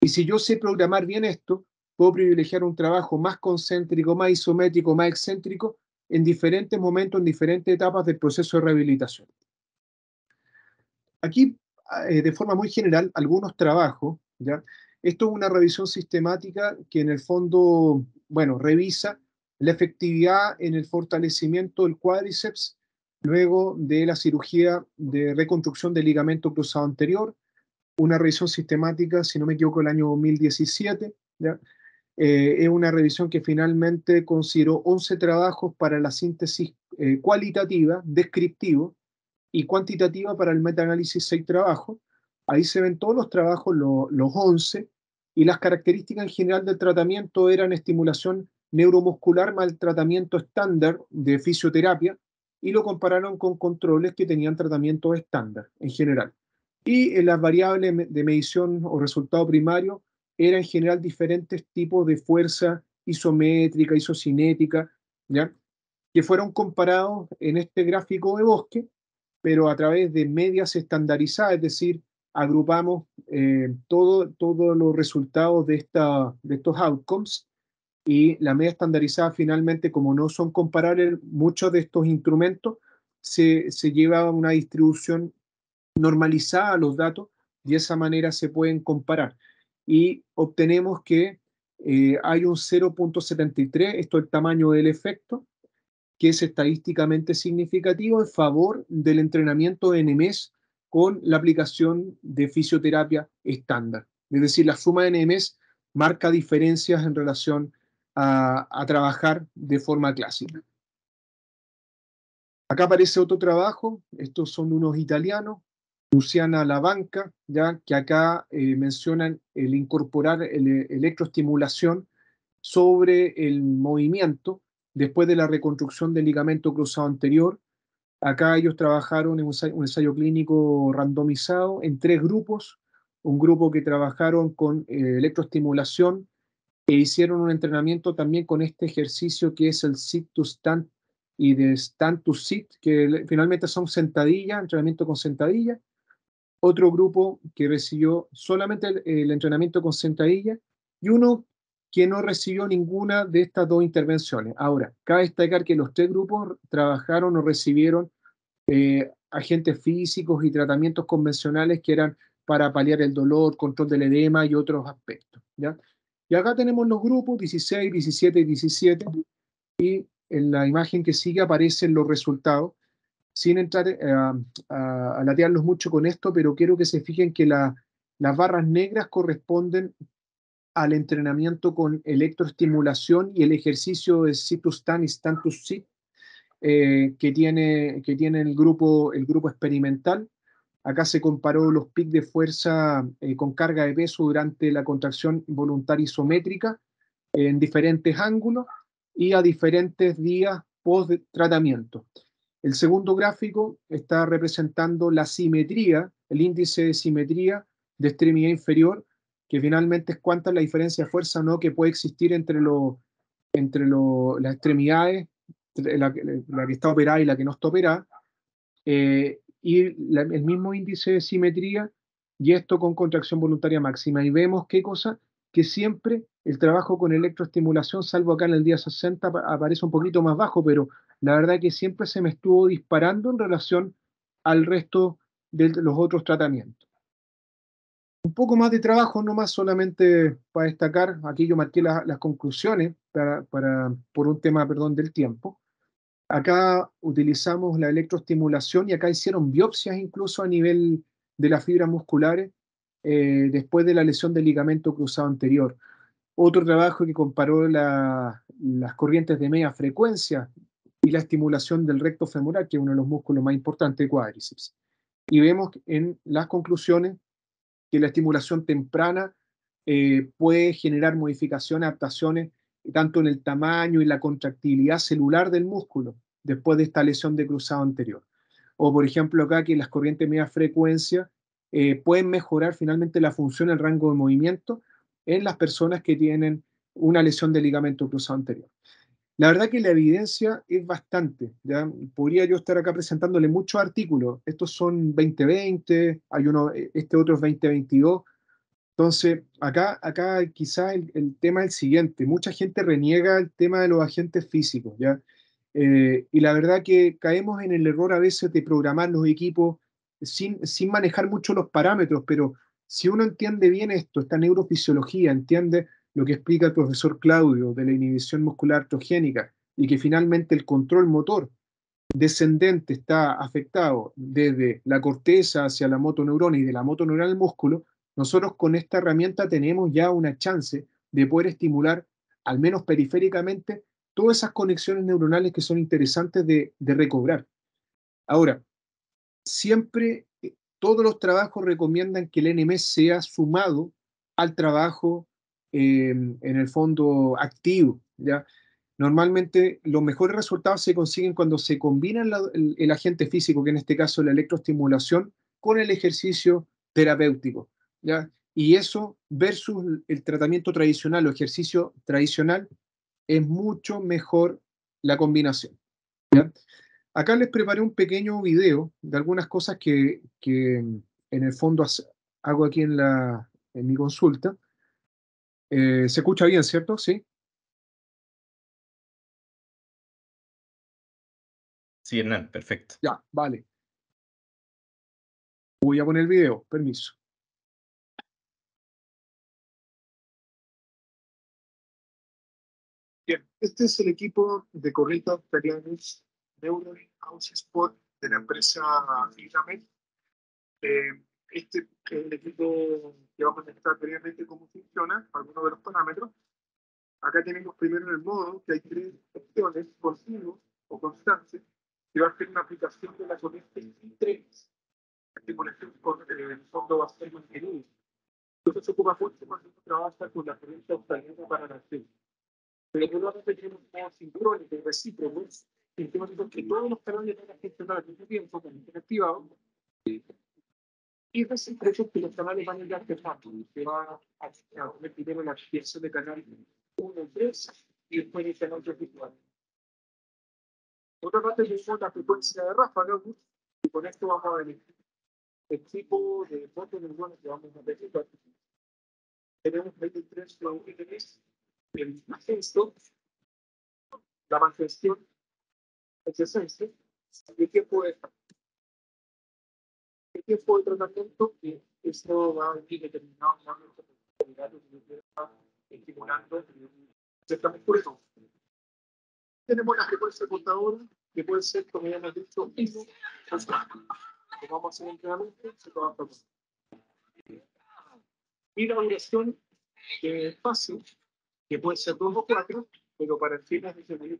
Y si yo sé programar bien esto, puedo privilegiar un trabajo más concéntrico, más isométrico, más excéntrico, en diferentes momentos, en diferentes etapas del proceso de rehabilitación. Aquí, eh, de forma muy general, algunos trabajos, ¿ya? Esto es una revisión sistemática que en el fondo, bueno, revisa la efectividad en el fortalecimiento del cuádriceps luego de la cirugía de reconstrucción del ligamento cruzado anterior, una revisión sistemática, si no me equivoco, el año 2017, ¿ya? Eh, es una revisión que finalmente consideró 11 trabajos para la síntesis eh, cualitativa, descriptivo, y cuantitativa para el metaanálisis 6 trabajos. Ahí se ven todos los trabajos, los 11, y las características en general del tratamiento eran estimulación neuromuscular más tratamiento estándar de fisioterapia, y lo compararon con controles que tenían tratamiento estándar en general. Y en las variables de medición o resultado primario era en general diferentes tipos de fuerza isométrica, isocinética, ¿ya? que fueron comparados en este gráfico de bosque, pero a través de medias estandarizadas, es decir, agrupamos eh, todos los resultados de, esta, de estos outcomes y la media estandarizada finalmente, como no son comparables muchos de estos instrumentos, se, se lleva a una distribución normalizada a los datos y de esa manera se pueden comparar y obtenemos que eh, hay un 0.73, esto es el tamaño del efecto, que es estadísticamente significativo en favor del entrenamiento de NMS con la aplicación de fisioterapia estándar. Es decir, la suma de NMS marca diferencias en relación a trabajar de forma clásica. Acá aparece otro trabajo, estos son unos italianos, Luciana Lavanca, ya que acá eh, mencionan el incorporar el, electroestimulación sobre el movimiento después de la reconstrucción del ligamento cruzado anterior. Acá ellos trabajaron en un, ensayo clínico randomizado en tres grupos, un grupo que trabajaron con eh, electroestimulación e hicieron un entrenamiento también con este ejercicio que es el sit to stand y de stand to sit, que finalmente son sentadillas, entrenamiento con sentadillas otro grupo que recibió solamente el, entrenamiento con sentadilla y uno que no recibió ninguna de estas dos intervenciones. Ahora, cabe destacar que los tres grupos trabajaron o recibieron eh, agentes físicos y tratamientos convencionales que eran para paliar el dolor, control del edema y otros aspectos. ¿ya? Y acá tenemos los grupos 16, 17 y 17 y en la imagen que sigue aparecen los resultados sin entrar eh, a, latearlos mucho con esto, pero quiero que se fijen que la, las barras negras corresponden al entrenamiento con electroestimulación y el ejercicio de situs to tantus sit eh, que, tiene, que tiene el grupo, el grupo experimental. Acá se comparó los pics de fuerza eh, con carga de peso durante la contracción voluntaria isométrica en diferentes ángulos y a diferentes días post tratamiento. El segundo gráfico está representando la simetría, el índice de simetría de extremidad inferior, que finalmente es cuánta la diferencia de fuerza no que puede existir entre, entre las extremidades, la, que está operada y la que no está operada, eh, y el mismo índice de simetría, y esto con contracción voluntaria máxima. Y vemos qué cosa, que siempre el trabajo con electroestimulación, salvo acá en el día 60, aparece un poquito más bajo, pero la verdad que siempre se me estuvo disparando en relación al resto de los otros tratamientos. Un poco más de trabajo, no más solamente para destacar, aquí yo marqué las conclusiones para, por un tema perdón, del tiempo. Acá utilizamos la electroestimulación y acá hicieron biopsias incluso a nivel de las fibras musculares eh, después de la lesión del ligamento cruzado anterior. Otro trabajo que comparó las corrientes de media frecuencia y la estimulación del recto femoral, que es uno de los músculos más importantes de cuádriceps. Y vemos en las conclusiones que la estimulación temprana eh, puede generar modificaciones, adaptaciones, tanto en el tamaño y la contractilidad celular del músculo después de esta lesión de cruzado anterior. O, por ejemplo, acá que las corrientes de media frecuencia eh, pueden mejorar finalmente la función, el rango de movimiento en las personas que tienen una lesión de ligamento cruzado anterior. La verdad que la evidencia es bastante. ¿ya? Podría yo estar acá presentándole muchos artículos. Estos son 2020, hay uno, eh, este otro es 2022. Entonces, acá, acá quizás el, tema es el siguiente. Mucha gente reniega el tema de los agentes físicos. ¿ya? Eh, y la verdad que caemos en el error a veces de programar los equipos sin, sin manejar mucho los parámetros, pero si uno entiende bien esto, esta neurofisiología, entiende lo que explica el profesor Claudio de la inhibición muscular trogénica y que finalmente el control motor descendente está afectado desde la corteza hacia la motoneurona y de la motoneurona al músculo, nosotros con esta herramienta tenemos ya una chance de poder estimular, al menos periféricamente, todas esas conexiones neuronales que son interesantes de, recobrar. Ahora, siempre eh, todos los trabajos recomiendan que el NMS sea sumado al trabajo Em, en el fondo activo. ¿ya? Normalmente los mejores resultados se consiguen cuando se combinan el, agente físico, que en este caso la electroestimulación, con el ejercicio terapéutico. ¿ya? Y eso versus el tratamiento tradicional o ejercicio tradicional es mucho mejor la combinación. ¿ya? Acá les preparé un pequeño video de algunas cosas que, en el fondo hago aquí en, en mi consulta eh, se escucha bien, ¿cierto? Sí. Sí, Hernán, perfecto. Ya, vale. Voy a poner el video, permiso. Bien, este es el equipo de corrientes ferianes Neural House sport de la empresa Filament. Eh, este es el equipo que vamos a estar previamente cómo funciona, algunos de los parámetros. Acá tenemos primero en el modo que hay tres opciones, continuos o constante que va a ser una aplicación de la corriente sin trenes, que por ejemplo en el fondo va a ser mantenido. Entonces se ocupa mucho cuando trabaja con la corriente australiana para la acción. Pero por lo tanto tenemos modos sincrónicos, recíprocos, que todos los canales van a gestionar al tiempo, que estén activados, y es precio que los el van a prefetti a de gli que va a vedete una acceso de canal 1 y 3 e poi de anche più quali. Otra parte de la frecuencia de ráfaga, y con esto vamos a ver el tipo de fotos neuronas que vamos a ver. Tenemos 23 flavones, el magesto, la magestión, el descenso, y el tiempo de tiempo de tratamiento que eso va a determinado lo que está estimulando Tenemos las que puede ser que puede ser, como ya dicho, mismo, vamos a hacer se Y la duración de espacio, que puede ser dos o cuatro, pero para el fin de seguridad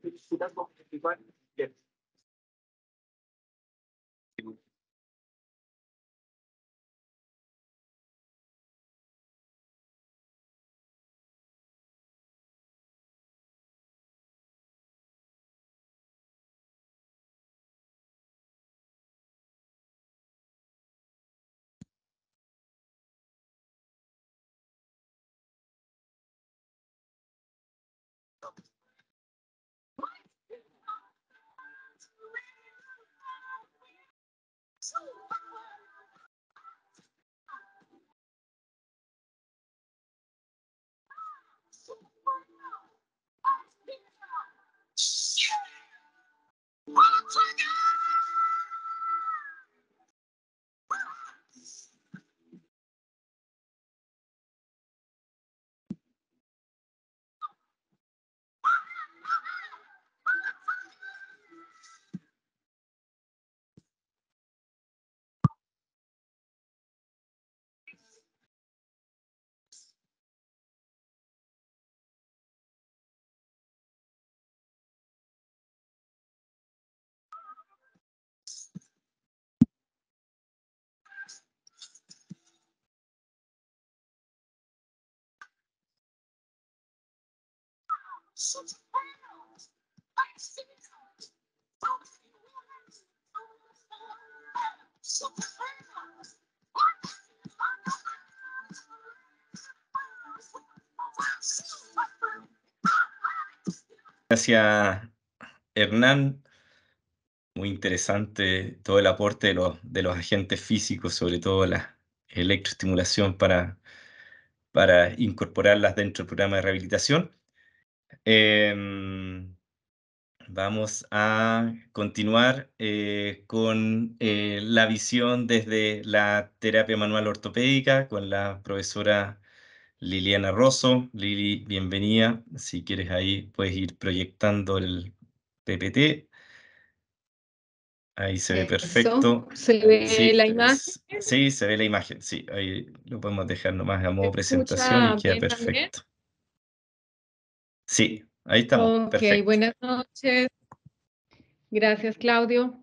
Gracias, Hernán. Muy interesante todo el aporte de los, de los agentes físicos, sobre todo la electroestimulación para, para incorporarlas dentro del programa de rehabilitación. Em, vamos a continuar eh, con eh, la visión desde la terapia manual ortopédica con la profesora Liliana Rosso. Lili, bienvenida. Si quieres ahí puedes ir proyectando el PPT. Ahí se ve perfecto. ¿Se ve la imagen? Sí, se ve la imagen. Sí, ahí lo podemos dejar nomás a modo presentación y queda perfecto. Sí, ahí estamos. Ok, buenas noches. Gracias, Claudio.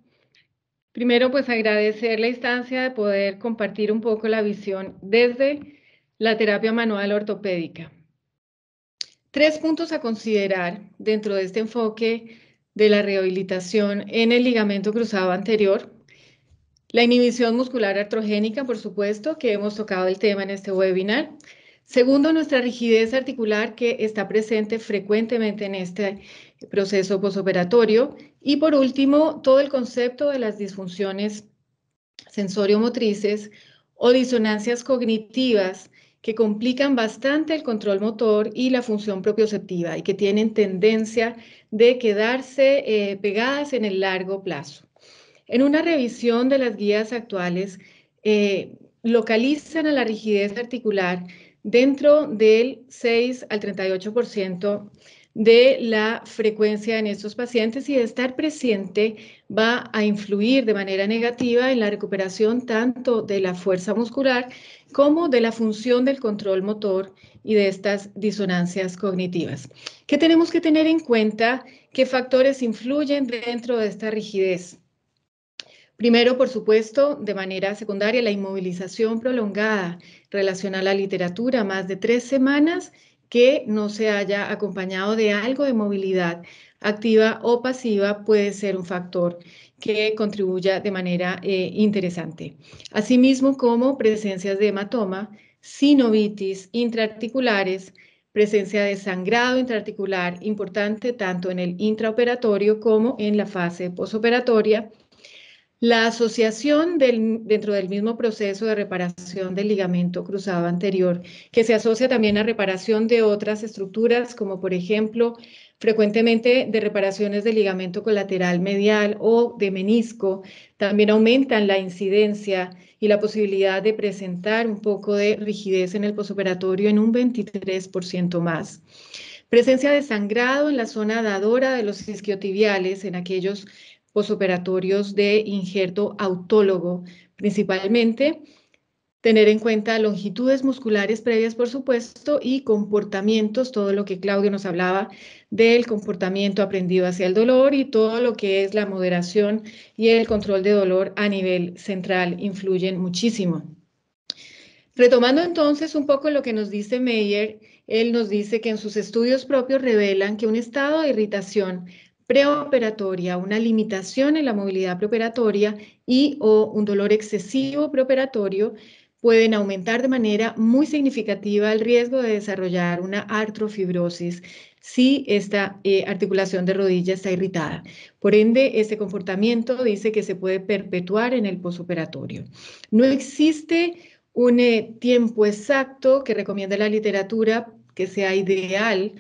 Primero, pues agradecer la instancia de poder compartir un poco la visión desde la terapia manual ortopédica. Tres puntos a considerar dentro de este enfoque de la rehabilitación en el ligamento cruzado anterior. La inhibición muscular artrogénica, por supuesto, que hemos tocado el tema en este webinar. Segundo, nuestra rigidez articular que está presente frecuentemente en este proceso posoperatorio. Y por último, todo el concepto de las disfunciones sensoriomotrices o disonancias cognitivas que complican bastante el control motor y la función propioceptiva y que tienen tendencia de quedarse eh, pegadas en el largo plazo. En una revisión de las guías actuales, eh, localizan a la rigidez articular dentro del 6 al 38% de la frecuencia en estos pacientes y de estar presente va a influir de manera negativa en la recuperación tanto de la fuerza muscular como de la función del control motor y de estas disonancias cognitivas. ¿Qué tenemos que tener en cuenta? ¿Qué factores influyen dentro de esta rigidez? Primero, por supuesto, de manera secundaria, la inmovilización prolongada relacionada a la literatura, más de tres semanas que no se haya acompañado de algo de movilidad activa o pasiva puede ser un factor que contribuya de manera eh, interesante. Asimismo, como presencias de hematoma, sinovitis intraarticulares, presencia de sangrado intraarticular importante tanto en el intraoperatorio como en la fase posoperatoria, la asociación dentro del mismo proceso de reparación del ligamento cruzado anterior, que se asocia también a reparación de otras estructuras, como por ejemplo frecuentemente de reparaciones del ligamento colateral medial o de menisco, también aumentan la incidencia y la posibilidad de presentar un poco de rigidez en el posoperatorio en un 23% más. Presencia de sangrado en la zona dadora de los isquiotibiales, en aquellos posoperatorios de injerto autólogo, principalmente tener en cuenta longitudes musculares previas, por supuesto, y comportamientos, todo lo que Claudio nos hablaba del comportamiento aprendido hacia el dolor y todo lo que es la moderación y el control de dolor a nivel central influyen muchísimo. Retomando entonces un poco lo que nos dice Meyer, él nos dice que en sus estudios propios revelan que un estado de irritación preoperatoria, una limitación en la movilidad preoperatoria y o un dolor excesivo preoperatorio pueden aumentar de manera muy significativa el riesgo de desarrollar una artrofibrosis si esta eh, articulación de rodilla está irritada. Por ende, este comportamiento dice que se puede perpetuar en el posoperatorio. No existe un eh, tiempo exacto que recomienda la literatura que sea ideal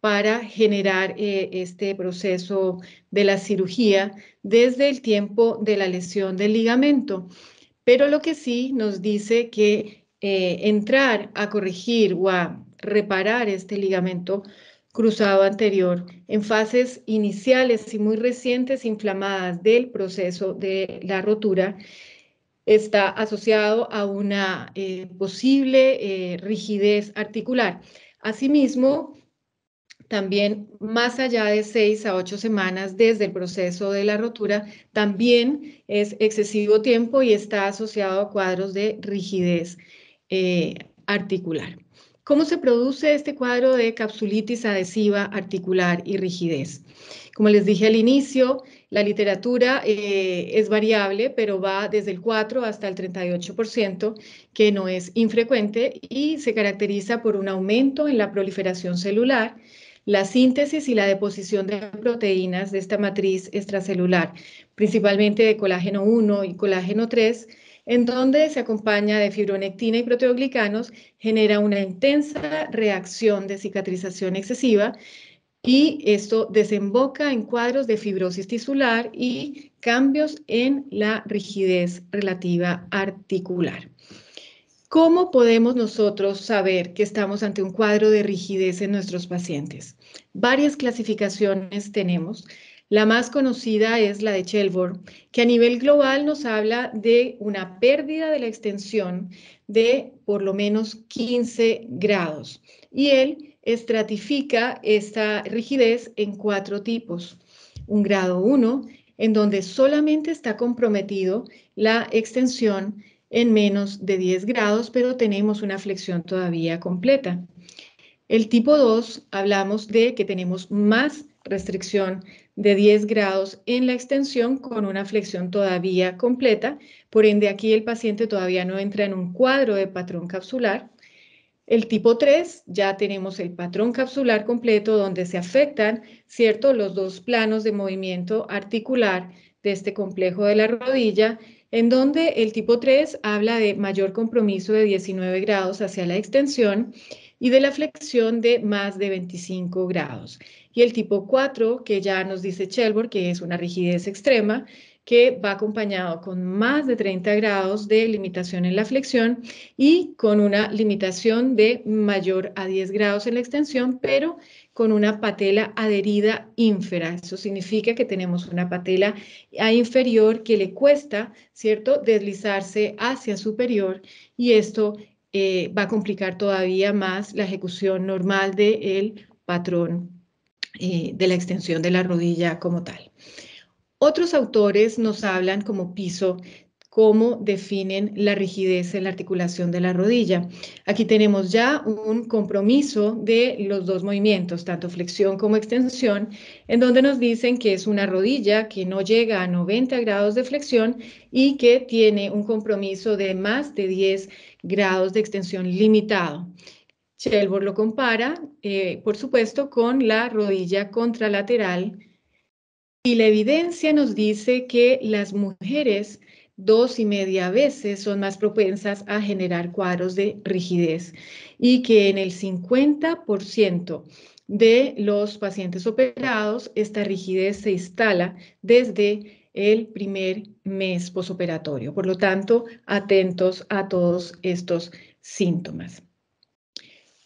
para generar eh, este proceso de la cirugía desde el tiempo de la lesión del ligamento. Pero lo que sí nos dice que eh, entrar a corregir o a reparar este ligamento cruzado anterior en fases iniciales y muy recientes inflamadas del proceso de la rotura está asociado a una eh, posible rigidez articular. Asimismo, también más allá de seis a ocho semanas desde el proceso de la rotura, también es excesivo tiempo y está asociado a cuadros de rigidez eh, articular. ¿Cómo se produce este cuadro de capsulitis adhesiva articular y rigidez? Como les dije al inicio, la literatura eh, es variable, pero va desde el 4 hasta el 38%, que no es infrecuente y se caracteriza por un aumento en la proliferación celular, la síntesis y la deposición de proteínas de esta matriz extracelular, principalmente de colágeno 1 y colágeno 3, en donde se acompaña de fibronectina y proteoglicanos, genera una intensa reacción de cicatrización excesiva y esto desemboca en cuadros de fibrosis tisular y cambios en la rigidez relativa articular. ¿Cómo podemos nosotros saber que estamos ante un cuadro de rigidez en nuestros pacientes? Varias clasificaciones tenemos. La más conocida es la de chelvor que a nivel global nos habla de una pérdida de la extensión de por lo menos 15 grados. Y él estratifica esta rigidez en cuatro tipos. Un grado 1, en donde solamente está comprometido la extensión en menos de 10 grados, pero tenemos una flexión todavía completa. El tipo 2, hablamos de que tenemos más restricción de 10 grados en la extensión con una flexión todavía completa. Por ende, aquí el paciente todavía no entra en un cuadro de patrón capsular. El tipo 3, ya tenemos el patrón capsular completo donde se afectan, ¿cierto?, los dos planos de movimiento articular de este complejo de la rodilla en donde el tipo 3 habla de mayor compromiso de 19 grados hacia la extensión y de la flexión de más de 25 grados. Y el tipo 4, que ya nos dice Chelbor, que es una rigidez extrema, que va acompañado con más de 30 grados de limitación en la flexión y con una limitación de mayor a 10 grados en la extensión, pero con una patela adherida ínfera. Eso significa que tenemos una patela ah, inferior que le cuesta, ¿cierto?, deslizarse hacia superior y esto eh, va a complicar todavía más la ejecución normal del patrón eh, de la extensión de la rodilla como tal. Otros autores nos hablan como piso cómo definen la rigidez en la articulación de la rodilla. Aquí tenemos ya un compromiso de los dos movimientos, tanto flexión como extensión, en donde nos dicen que es una rodilla que no llega a 90 grados de flexión y que tiene un compromiso de más de 10 grados de extensión limitado. Shelburne lo compara, eh, por supuesto, con la rodilla contralateral y la evidencia nos dice que las mujeres dos y media veces son más propensas a generar cuadros de rigidez y que en el 50% de los pacientes operados esta rigidez se instala desde el primer mes posoperatorio. Por lo tanto, atentos a todos estos síntomas.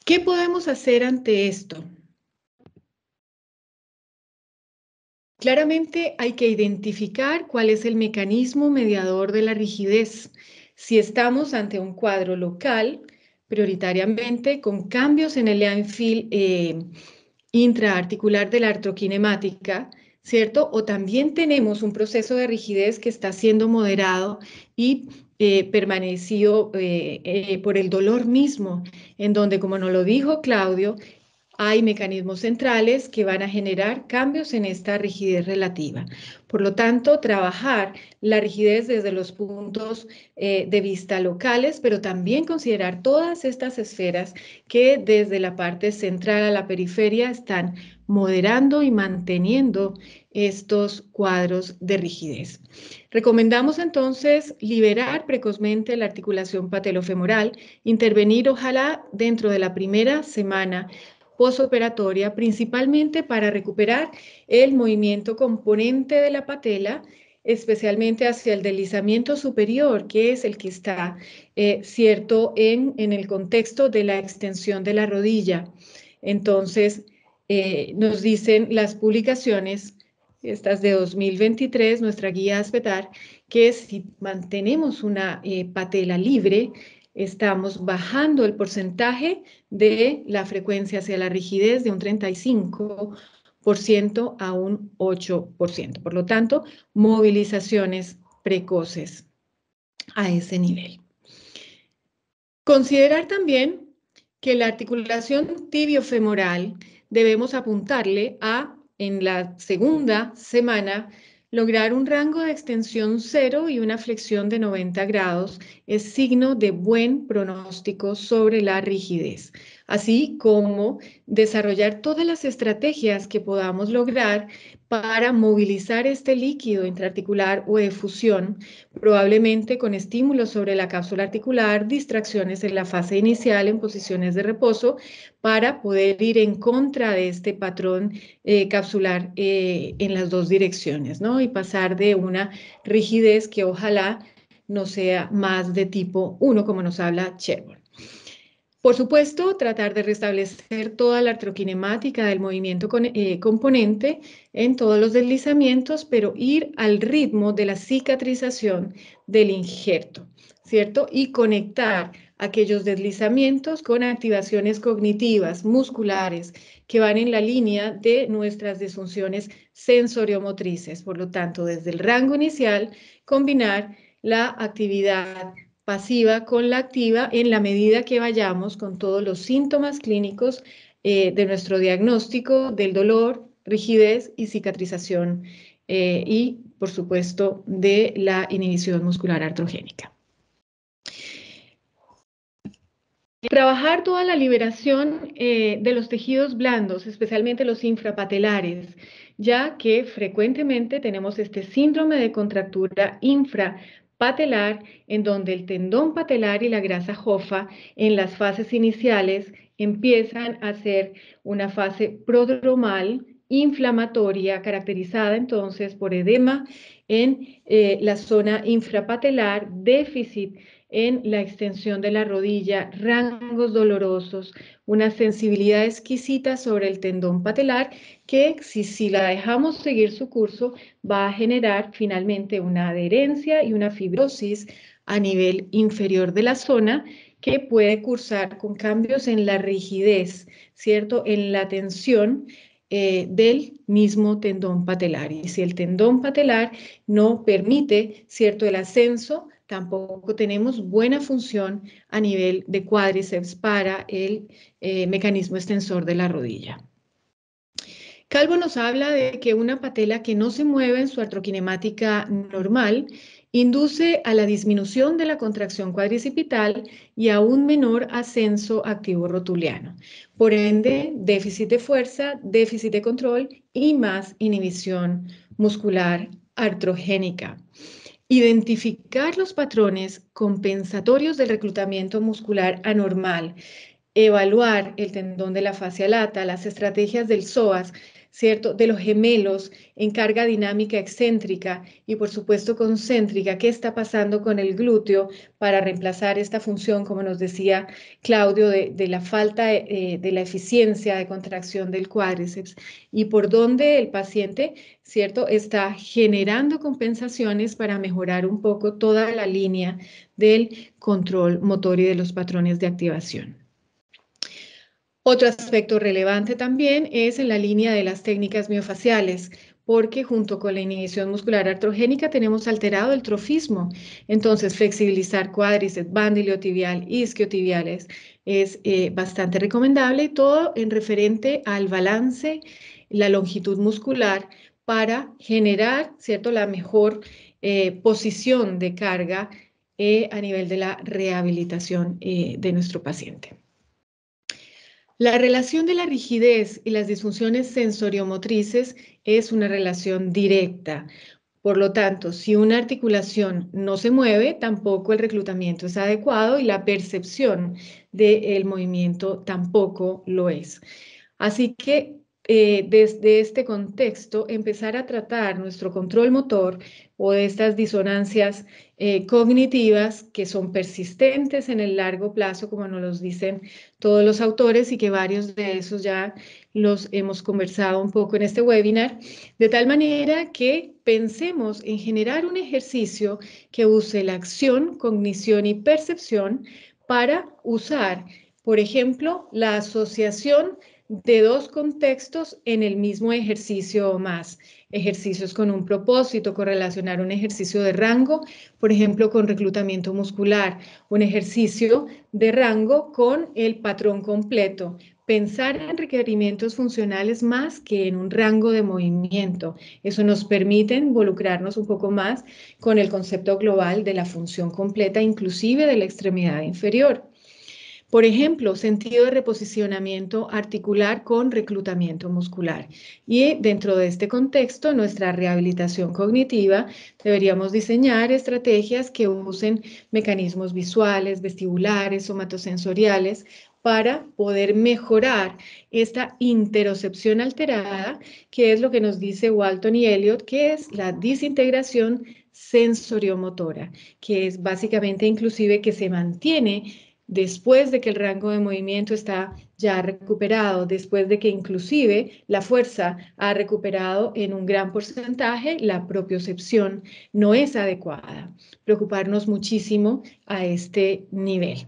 ¿Qué podemos hacer ante esto? Claramente hay que identificar cuál es el mecanismo mediador de la rigidez. Si estamos ante un cuadro local, prioritariamente con cambios en el anfil eh, intraarticular de la artroquinemática, ¿cierto? O también tenemos un proceso de rigidez que está siendo moderado y eh, permanecido eh, por el dolor mismo, en donde, como nos lo dijo Claudio, hay mecanismos centrales que van a generar cambios en esta rigidez relativa. Por lo tanto, trabajar la rigidez desde los puntos eh, de vista locales, pero también considerar todas estas esferas que desde la parte central a la periferia están moderando y manteniendo estos cuadros de rigidez. Recomendamos entonces liberar precozmente la articulación patelofemoral, intervenir ojalá dentro de la primera semana posoperatoria, principalmente para recuperar el movimiento componente de la patela, especialmente hacia el deslizamiento superior, que es el que está eh, cierto en, el contexto de la extensión de la rodilla. Entonces, eh, nos dicen las publicaciones, estas de 2023, nuestra guía ASPETAR, que si mantenemos una eh, patela libre, estamos bajando el porcentaje de la frecuencia hacia la rigidez de un 35% a un 8%. Por lo tanto, movilizaciones precoces a ese nivel. Considerar también que la articulación tibiofemoral debemos apuntarle a, en la segunda semana Lograr un rango de extensión cero y una flexión de 90 grados es signo de buen pronóstico sobre la rigidez, así como desarrollar todas las estrategias que podamos lograr para movilizar este líquido intraarticular o de fusión, probablemente con estímulos sobre la cápsula articular, distracciones en la fase inicial en posiciones de reposo, para poder ir en contra de este patrón eh, capsular eh, en las dos direcciones, ¿no? Y pasar de una rigidez que ojalá no sea más de tipo 1, como nos habla Sherborne. Por supuesto, tratar de restablecer toda la artroquinemática del movimiento eh, componente en todos los deslizamientos, pero ir al ritmo de la cicatrización del injerto, ¿cierto? Y conectar aquellos deslizamientos con activaciones cognitivas, musculares, que van en la línea de nuestras disfunciones sensoriomotrices. Por lo tanto, desde el rango inicial, combinar la actividad pasiva con la activa en la medida que vayamos con todos los síntomas clínicos eh, de nuestro diagnóstico del dolor, rigidez y cicatrización eh, y, por supuesto, de la inhibición muscular artrogénica. Trabajar toda la liberación eh, de los tejidos blandos, especialmente los infrapatelares, ya que frecuentemente tenemos este síndrome de contractura infra patelar, en donde el tendón patelar y la grasa jofa en las fases iniciales empiezan a ser una fase prodromal inflamatoria caracterizada entonces por edema en eh, la zona infrapatelar, déficit en la extensión de la rodilla, rangos dolorosos, una sensibilidad exquisita sobre el tendón patelar que si, la dejamos seguir su curso va a generar finalmente una adherencia y una fibrosis a nivel inferior de la zona que puede cursar con cambios en la rigidez, ¿cierto? En la tensión eh, del mismo tendón patelar. Y si el tendón patelar no permite, ¿cierto? El ascenso tampoco tenemos buena función a nivel de cuádriceps para el eh, mecanismo extensor de la rodilla. Calvo nos habla de que una patela que no se mueve en su artroquinemática normal induce a la disminución de la contracción cuadricipital y a un menor ascenso activo rotuliano. Por ende, déficit de fuerza, déficit de control y más inhibición muscular artrogénica. Identificar los patrones compensatorios del reclutamiento muscular anormal, evaluar el tendón de la fascia lata, las estrategias del psoas ¿cierto? De los gemelos en carga dinámica excéntrica y por supuesto concéntrica. ¿Qué está pasando con el glúteo para reemplazar esta función, como nos decía Claudio, de, la falta de, eh, de, la eficiencia de contracción del cuádriceps? Y por dónde el paciente, ¿cierto? Está generando compensaciones para mejorar un poco toda la línea del control motor y de los patrones de activación. Otro aspecto relevante también es en la línea de las técnicas miofaciales, porque junto con la inhibición muscular artrogénica tenemos alterado el trofismo. Entonces, flexibilizar cuádriceps, bandilio y isquiotibiales es eh, bastante recomendable, todo en referente al balance, la longitud muscular para generar, ¿cierto?, la mejor eh, posición de carga eh, a nivel de la rehabilitación de nuestro paciente. La relación de la rigidez y las disfunciones sensoriomotrices es una relación directa. Por lo tanto, si una articulación no se mueve, tampoco el reclutamiento es adecuado y la percepción del movimiento tampoco lo es. Así que eh, desde este contexto empezar a tratar nuestro control motor o estas disonancias eh, cognitivas que son persistentes en el largo plazo, como nos los dicen todos los autores y que varios de esos ya los hemos conversado un poco en este webinar, de tal manera que pensemos en generar un ejercicio que use la acción, cognición y percepción para usar, por ejemplo, la asociación de dos contextos en el mismo ejercicio o más. Ejercicios con un propósito, correlacionar un ejercicio de rango, por ejemplo, con reclutamiento muscular, un ejercicio de rango con el patrón completo. Pensar en requerimientos funcionales más que en un rango de movimiento. Eso nos permite involucrarnos un poco más con el concepto global de la función completa, inclusive de la extremidad inferior. Por ejemplo, sentido de reposicionamiento articular con reclutamiento muscular. Y dentro de este contexto, nuestra rehabilitación cognitiva, deberíamos diseñar estrategias que usen mecanismos visuales, vestibulares, somatosensoriales para poder mejorar esta interocepción alterada, que es lo que nos dice Walton y Elliot, que es la disintegración sensoriomotora, que es básicamente inclusive que se mantiene después de que el rango de movimiento está ya recuperado, después de que inclusive la fuerza ha recuperado en un gran porcentaje, la propiocepción no es adecuada. Preocuparnos muchísimo a este nivel.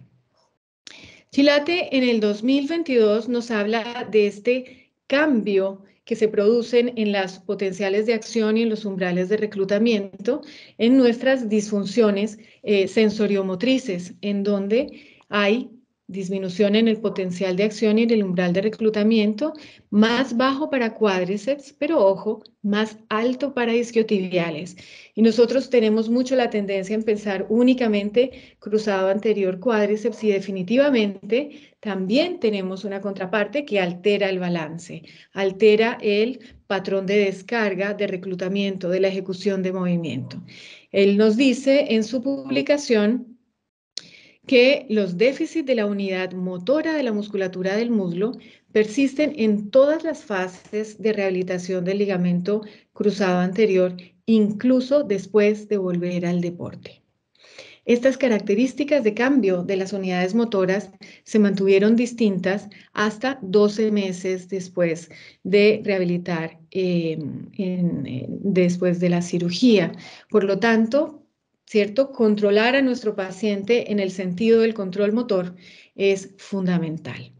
Chilate en el 2022 nos habla de este cambio que se producen en las potenciales de acción y en los umbrales de reclutamiento en nuestras disfunciones eh, sensoriomotrices, en donde hay disminución en el potencial de acción y en el umbral de reclutamiento, más bajo para cuádriceps, pero ojo, más alto para isquiotibiales. Y nosotros tenemos mucho la tendencia en pensar únicamente cruzado anterior cuádriceps y definitivamente también tenemos una contraparte que altera el balance, altera el patrón de descarga, de reclutamiento, de la ejecución de movimiento. Él nos dice en su publicación que los déficits de la unidad motora de la musculatura del muslo persisten en todas las fases de rehabilitación del ligamento cruzado anterior, incluso después de volver al deporte. Estas características de cambio de las unidades motoras se mantuvieron distintas hasta 12 meses después de rehabilitar, eh, eh, después de la cirugía. Por lo tanto, ¿cierto? Controlar a nuestro paciente en el sentido del control motor es fundamental.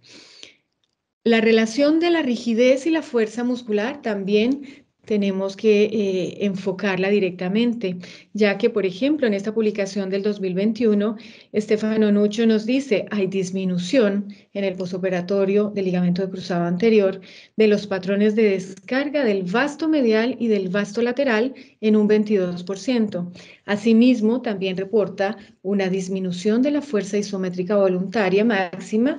La relación de la rigidez y la fuerza muscular también tenemos que eh, enfocarla directamente, ya que, por ejemplo, en esta publicación del 2021, Estefano Nucho nos dice, hay disminución en el posoperatorio del ligamento de cruzado anterior de los patrones de descarga del vasto medial y del vasto lateral en un 22%. Asimismo, también reporta una disminución de la fuerza isométrica voluntaria máxima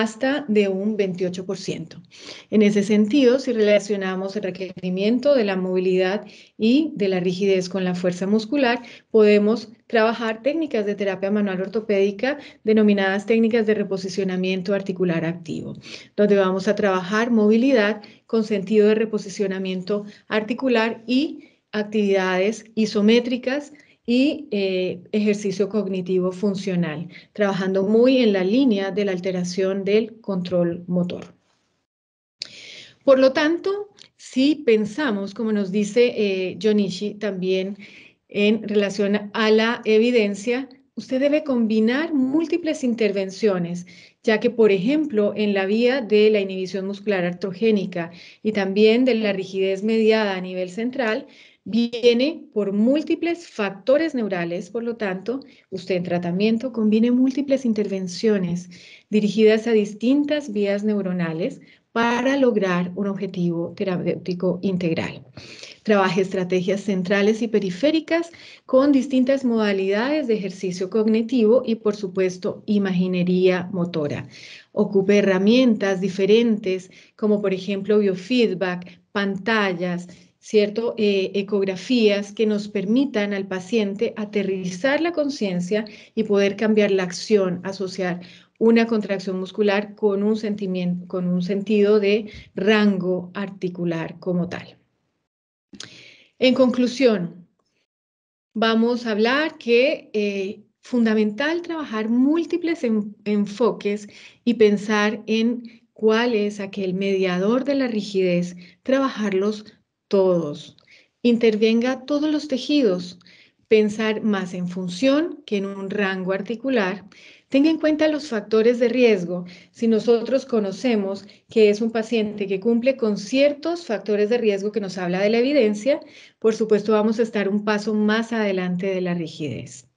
hasta de un 28%. En ese sentido, si relacionamos el requerimiento de la movilidad y de la rigidez con la fuerza muscular, podemos trabajar técnicas de terapia manual ortopédica denominadas técnicas de reposicionamiento articular activo, donde vamos a trabajar movilidad con sentido de reposicionamiento articular y actividades isométricas y eh, ejercicio cognitivo funcional, trabajando muy en la línea de la alteración del control motor. Por lo tanto, si pensamos, como nos dice eh, Yonishi también en relación a la evidencia, usted debe combinar múltiples intervenciones, ya que, por ejemplo, en la vía de la inhibición muscular artrogénica y también de la rigidez mediada a nivel central, Viene por múltiples factores neurales, por lo tanto, usted en tratamiento combine múltiples intervenciones dirigidas a distintas vías neuronales para lograr un objetivo terapéutico integral. Trabaje estrategias centrales y periféricas con distintas modalidades de ejercicio cognitivo y, por supuesto, imaginería motora. Ocupe herramientas diferentes como, por ejemplo, biofeedback, pantallas, ¿cierto? Eh, ecografías que nos permitan al paciente aterrizar la conciencia y poder cambiar la acción, asociar una contracción muscular con un, sentimiento, con un sentido de rango articular como tal. En conclusión, vamos a hablar que es eh, fundamental trabajar múltiples enfoques y pensar en cuál es aquel mediador de la rigidez, trabajarlos todos. Intervenga todos los tejidos. Pensar más en función que en un rango articular. Tenga en cuenta los factores de riesgo. Si nosotros conocemos que es un paciente que cumple con ciertos factores de riesgo que nos habla de la evidencia, por supuesto vamos a estar un paso más adelante de la rigidez.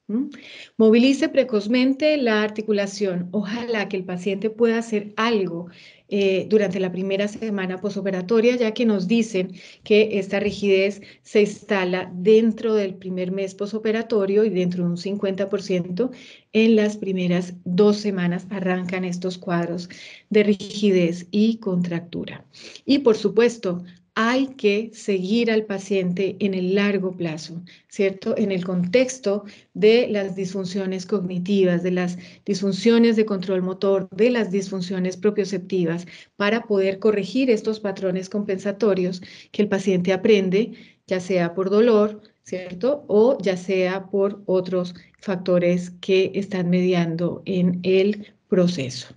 Movilice precozmente la articulación. Ojalá que el paciente pueda hacer algo eh, durante la primera semana posoperatoria, ya que nos dicen que esta rigidez se instala dentro del primer mes posoperatorio y dentro de un 50% en las primeras dos semanas arrancan estos cuadros de rigidez y contractura. Y por supuesto, hay que seguir al paciente en el largo plazo, ¿cierto? En el contexto de las disfunciones cognitivas, de las disfunciones de control motor, de las disfunciones propioceptivas, para poder corregir estos patrones compensatorios que el paciente aprende, ya sea por dolor, ¿cierto? O ya sea por otros factores que están mediando en el proceso.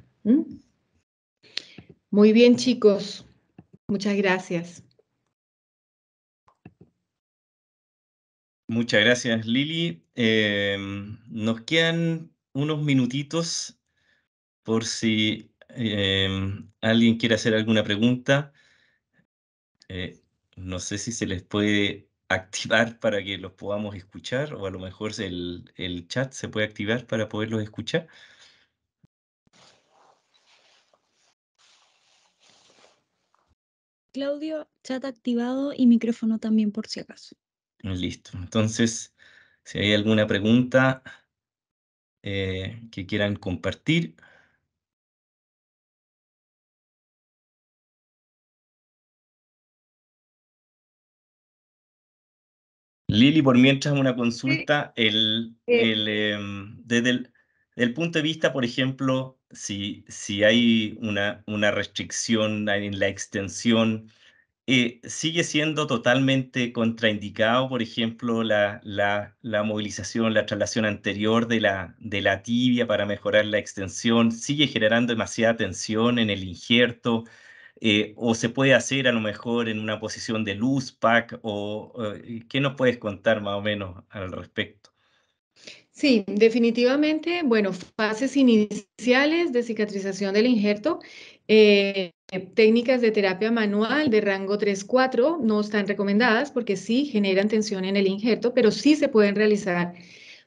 Muy bien, chicos. Muchas gracias. Muchas gracias, Lili. Em, nos quedan unos minutitos por si em, alguien quiere hacer alguna pregunta. Eh, no sé si se les puede activar para que los podamos escuchar o a lo mejor el chat se puede activar para poderlos escuchar. Claudio, chat activado y micrófono también por si acaso. Listo. Entonces, si hay alguna pregunta eh, que quieran compartir. Lili, por mientras una consulta, el, eh, em, el, desde el, punto de vista, por ejemplo, si, si hay una, una restricción en la extensión sigue siendo totalmente contraindicado, por ejemplo, la, la, movilización, la traslación anterior de la, de la tibia para mejorar la extensión, sigue generando demasiada tensión en el injerto, eh, o se puede hacer a lo mejor en una posición de luz pack, o eh, ¿qué nos puedes contar más o menos al respecto? Sí, definitivamente, bueno, fases iniciales de cicatrización del injerto, eh, eh, técnicas de terapia manual de rango 3-4 no están recomendadas porque sí generan tensión en el injerto, pero sí se pueden realizar,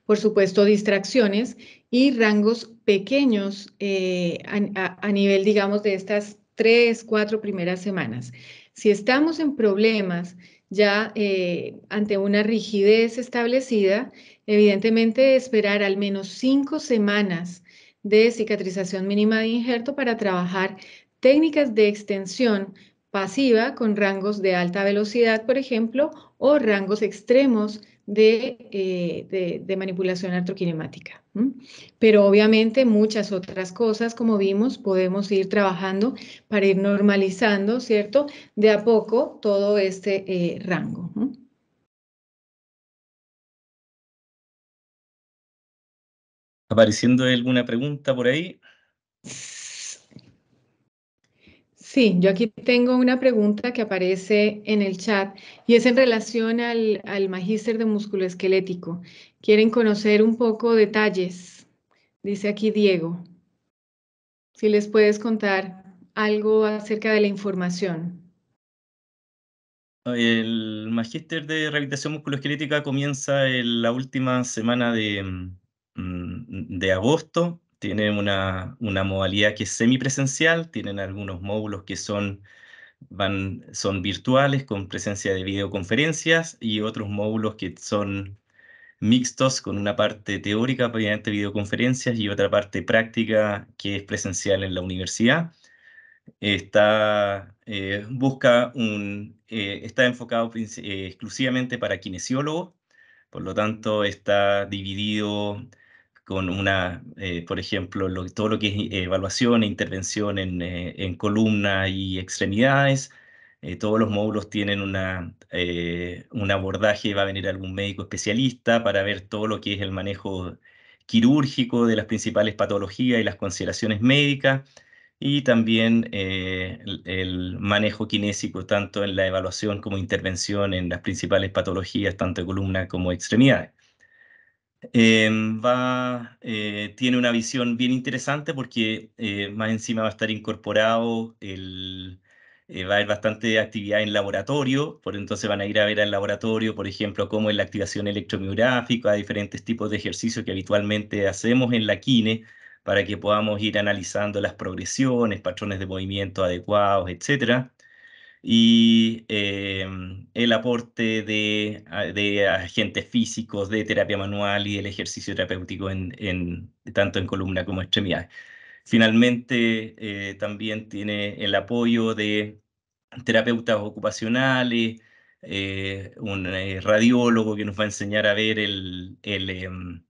por supuesto, distracciones y rangos pequeños eh, a, nivel, digamos, de estas 3, 4 primeras semanas. Si estamos en problemas ya eh, ante una rigidez establecida, evidentemente esperar al menos 5 semanas de cicatrización mínima de injerto para trabajar técnicas de extensión pasiva con rangos de alta velocidad, por ejemplo, o rangos extremos de, eh, manipulación artroquinemática. Pero obviamente muchas otras cosas, como vimos, podemos ir trabajando para ir normalizando, ¿cierto? De a poco todo este eh, rango. Apareciendo alguna pregunta por ahí. Sí, yo aquí tengo una pregunta que aparece en el chat y es en relación al, magíster de músculo esquelético. Quieren conocer un poco detalles, dice aquí Diego. Si les puedes contar algo acerca de la información. El magíster de rehabilitación musculoesquelética comienza en la última semana de, mm, de agosto tienen una, modalidad que es semipresencial, tienen algunos módulos que son, van, son virtuales con presencia de videoconferencias y otros módulos que son mixtos con una parte teórica obviamente videoconferencias y otra parte práctica que es presencial en la universidad. Está, eh, busca un, eh, está enfocado eh, exclusivamente para kinesiólogos, por lo tanto está dividido con una, eh, por ejemplo, todo lo que es eh, evaluación e intervención en, eh, en columna y extremidades. todos los módulos tienen una, un abordaje, va a venir algún médico especialista para ver todo lo que es el manejo quirúrgico de las principales patologías y las consideraciones médicas, y también el, manejo kinésico, tanto en la evaluación como intervención en las principales patologías, tanto de columna como extremidades. Em, va, eh, tiene una visión bien interesante porque eh, más encima va a estar incorporado el, eh, va a haber bastante actividad en laboratorio, por entonces van a ir a ver al laboratorio, por ejemplo, cómo es la activación electromiográfica, diferentes tipos de ejercicios que habitualmente hacemos en la kine para que podamos ir analizando las progresiones, patrones de movimiento adecuados, etcétera y em, el aporte ah, de, agentes físicos, de terapia manual y el ejercicio terapéutico tanto en columna como extremidades. Finalmente, eh, también tiene el apoyo de terapeutas ocupacionales, eh, un eh, radiólogo que nos va a enseñar a ver em,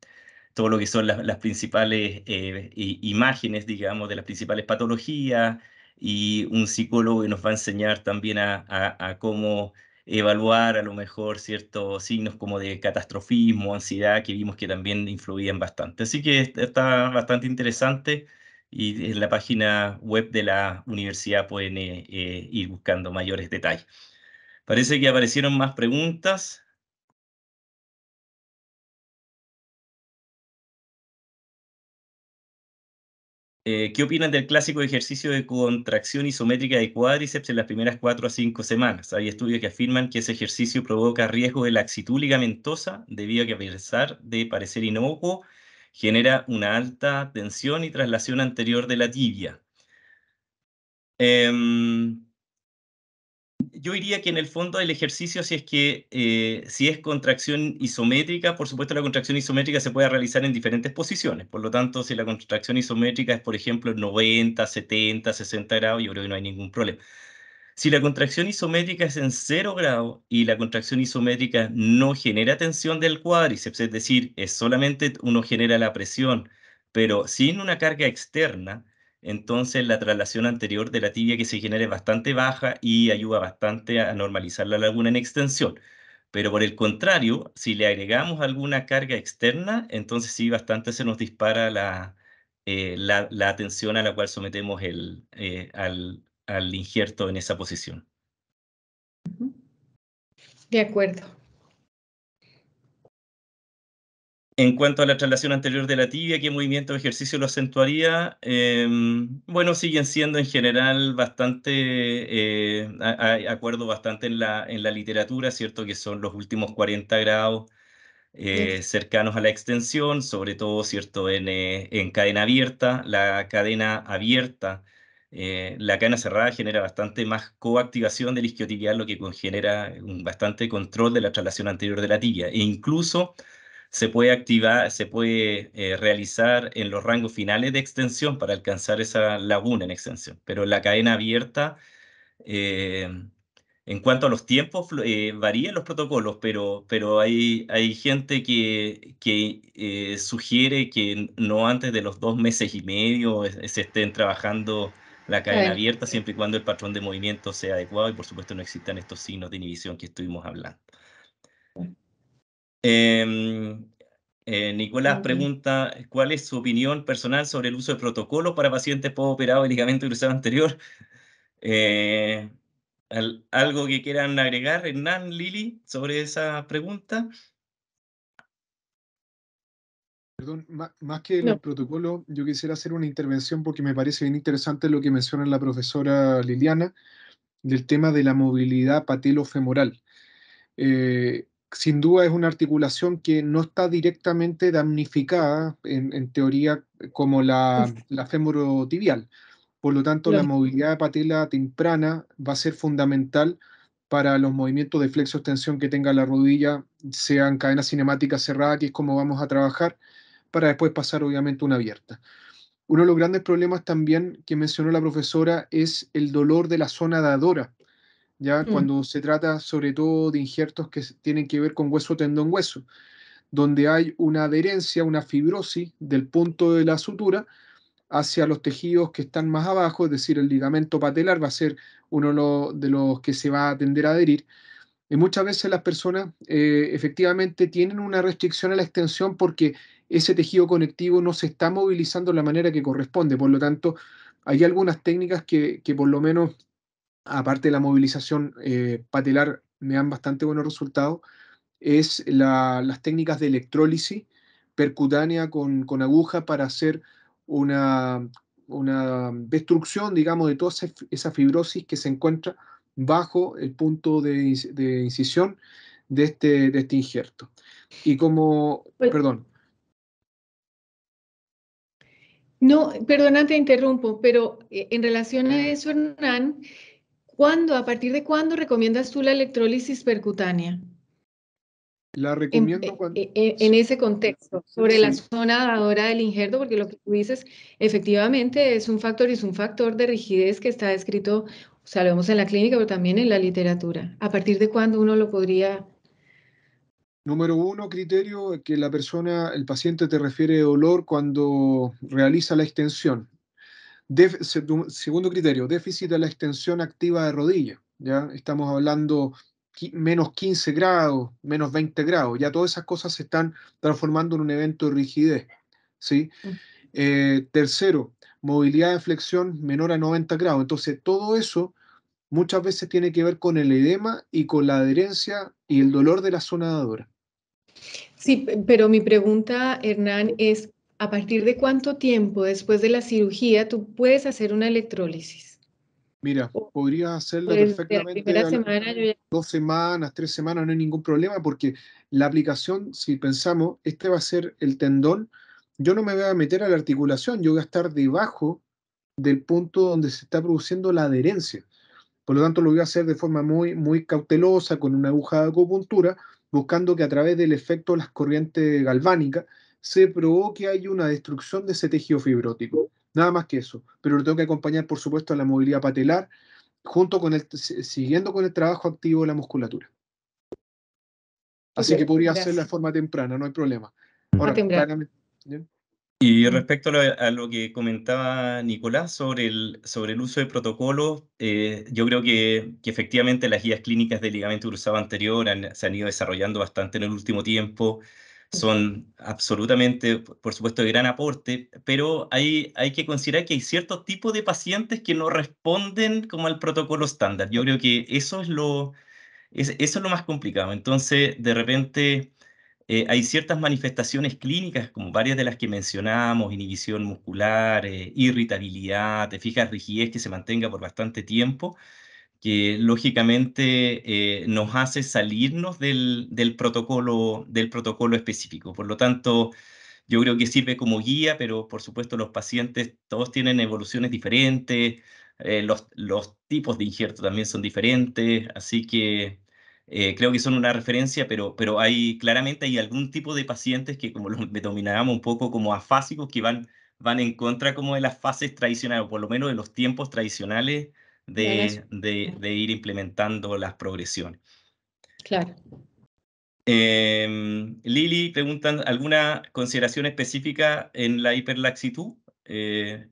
todo lo que son las principales imágenes, digamos, de las principales patologías, y un psicólogo que nos va a enseñar también a, cómo evaluar a lo mejor ciertos signos como de catastrofismo, ansiedad, que vimos que también influían bastante. Así que está bastante interesante y en la página web de la universidad pueden eh, eh, ir buscando mayores detalles. Parece que aparecieron más preguntas. Eh, ¿Qué opinan del clásico ejercicio de contracción isométrica de cuádriceps en las primeras cuatro a cinco semanas? Hay estudios que afirman que ese ejercicio provoca riesgo de laxitud ligamentosa debido a que a pesar de parecer inocuo, genera una alta tensión y traslación anterior de la tibia. Em, yo diría que en el fondo del ejercicio, si es que eh, si es contracción isométrica, por supuesto la contracción isométrica se puede realizar en diferentes posiciones. Por lo tanto, si la contracción isométrica es, por ejemplo, 90, 70, 60 grados, yo creo que no hay ningún problema. Si la contracción isométrica es en 0 grado y la contracción isométrica no genera tensión del cuádriceps, es decir, es solamente uno genera la presión, pero sin una carga externa, entonces la traslación anterior de la tibia que se genera es bastante baja y ayuda bastante a normalizar la laguna en extensión. Pero por el contrario, si le agregamos alguna carga externa, entonces sí, bastante se nos dispara la, eh, atención a la cual sometemos eh, al, al, en esa posición. De acuerdo. En cuanto a la traslación anterior de la tibia, ¿qué movimiento o ejercicio lo acentuaría? Em, bueno, siguen siendo en general bastante, hay eh, acuerdo bastante en la, en la literatura, ¿cierto? Que son los últimos 40 grados eh, cercanos a la extensión, sobre todo, ¿cierto? En, eh, cadena abierta, la cadena abierta, la cadena cerrada genera bastante más coactivación del isquiotibial, lo que genera un bastante control de la traslación anterior de la tibia. E incluso se puede activar, se puede eh, realizar en los rangos finales de extensión para alcanzar esa laguna en extensión. Pero la cadena abierta, eh, en cuanto a los tiempos, eh, varían los protocolos, pero, pero hay, hay gente que, que sugiere que no antes de los dos meses y medio se estén trabajando la cadena abierta, siempre y cuando el patrón de movimiento sea adecuado y por supuesto no existan estos signos de inhibición que estuvimos hablando. Em, eh, Nicolás pregunta, ¿cuál es su opinión personal sobre el uso de protocolo para pacientes postoperados de ligamento cruzado anterior? Eh, ¿Algo que quieran agregar, Hernán, Lili, sobre esa pregunta? Perdón, más, que el protocolo, yo quisiera hacer una intervención porque me parece bien interesante lo que menciona la profesora Liliana del tema de la movilidad patelofemoral. Eh, sin duda es una articulación que no está directamente damnificada en, teoría como la, la tibial. Por lo tanto, la movilidad de patela temprana va a ser fundamental para los movimientos de flexo-extensión que tenga la rodilla, sean cadenas cinemáticas cerradas, que es como vamos a trabajar, para después pasar obviamente una abierta. Uno de los grandes problemas también que mencionó la profesora es el dolor de la zona dadora Mm. cuando se trata sobre todo de injertos que tienen que ver con hueso, tendón, hueso, donde hay una adherencia, una fibrosis del punto de la sutura hacia los tejidos que están más abajo, es decir, el ligamento patelar va a ser uno de los que se va a tender a adherir. Y muchas veces las personas eh, efectivamente tienen una restricción a la extensión porque ese tejido conectivo no se está movilizando de la manera que corresponde. Por lo tanto, hay algunas técnicas que por lo menos aparte de la movilización eh, patelar, me dan bastante buenos resultados, es las técnicas de electrólisis percutánea con, aguja para hacer una, una, destrucción, digamos, de toda esa fibrosis que se encuentra bajo el punto de, incisión de este, este injerto. Y como, pues perdón. No, perdona, te interrumpo, pero eh, en relación a eso, Hernán, ¿Cuándo, a partir de cuándo recomiendas tú la electrólisis percutánea? La recomiendo eh, eh, eh, en, cuando... en, ese contexto, sobre la zona dadora del injerto, porque lo que tú dices efectivamente es un factor y es un factor de rigidez que está descrito, o sea, lo vemos en la clínica, pero también en la literatura. ¿A partir de cuándo uno lo podría Número uno, criterio, que la persona, el paciente te refiere dolor cuando realiza la extensión segundo criterio, déficit de la extensión activa de rodilla. ¿ya? Estamos hablando menos 15 grados, menos 20 grados. Ya todas esas cosas se están transformando en un evento de rigidez. ¿sí? Mm. Eh, tercero, movilidad de flexión menor a 90 grados. Entonces, todo eso muchas veces tiene que ver con el edema y con la adherencia y el dolor de la zona adora. Sí, pero mi pregunta, Hernán, es ¿A partir de cuánto tiempo después de la cirugía tú puedes hacer una electrólisis? Mira, podría hacerla perfectamente. La semana, Dos semanas, tres semanas, no hay ningún problema, porque la aplicación, si pensamos, este va a ser el tendón, yo no me voy a meter a la articulación, yo voy a estar debajo del punto donde se está produciendo la adherencia. Por lo tanto, lo voy a hacer de forma muy, muy cautelosa, con una aguja de acupuntura, buscando que a través del efecto de las corrientes galvánicas se que hay una destrucción de ese tejido fibrótico. Nada más que eso. Pero lo tengo que acompañar, por supuesto, a la movilidad patelar, junto con el, siguiendo con el trabajo activo de la musculatura. Así que podría ser hacerlo de forma temprana, no hay problema. y respecto a lo, que comentaba Nicolás sobre el, sobre el uso de protocolos, eh, yo creo que, efectivamente las guías clínicas del ligamento cruzado anterior se han ido desarrollando bastante en el último tiempo son absolutamente, por supuesto, de gran aporte, pero hay, hay que considerar que hay cierto tipo de pacientes que no responden como al protocolo estándar. Yo creo que eso es lo, eso es lo más complicado. Entonces, de repente, eh, hay ciertas manifestaciones clínicas, como varias de las que mencionamos, inhibición muscular, eh, irritabilidad, te fijas, rigidez que se mantenga por bastante tiempo, que lógicamente eh, nos hace salirnos del, del, protocolo, del protocolo específico. Por lo tanto, yo creo que sirve como guía, pero por supuesto los pacientes todos tienen evoluciones diferentes, eh, los, los, tipos de injerto también son diferentes, así que eh, creo que son una referencia, pero, pero hay claramente hay algún tipo de pacientes que como los denominábamos un poco como afásicos que van, van en contra como de las fases tradicionales, o por lo menos de los tiempos tradicionales de, de, ir implementando las progresiones. Claro. Em, Lili, preguntan, ¿alguna consideración específica en la hiperlaxitud? Eh,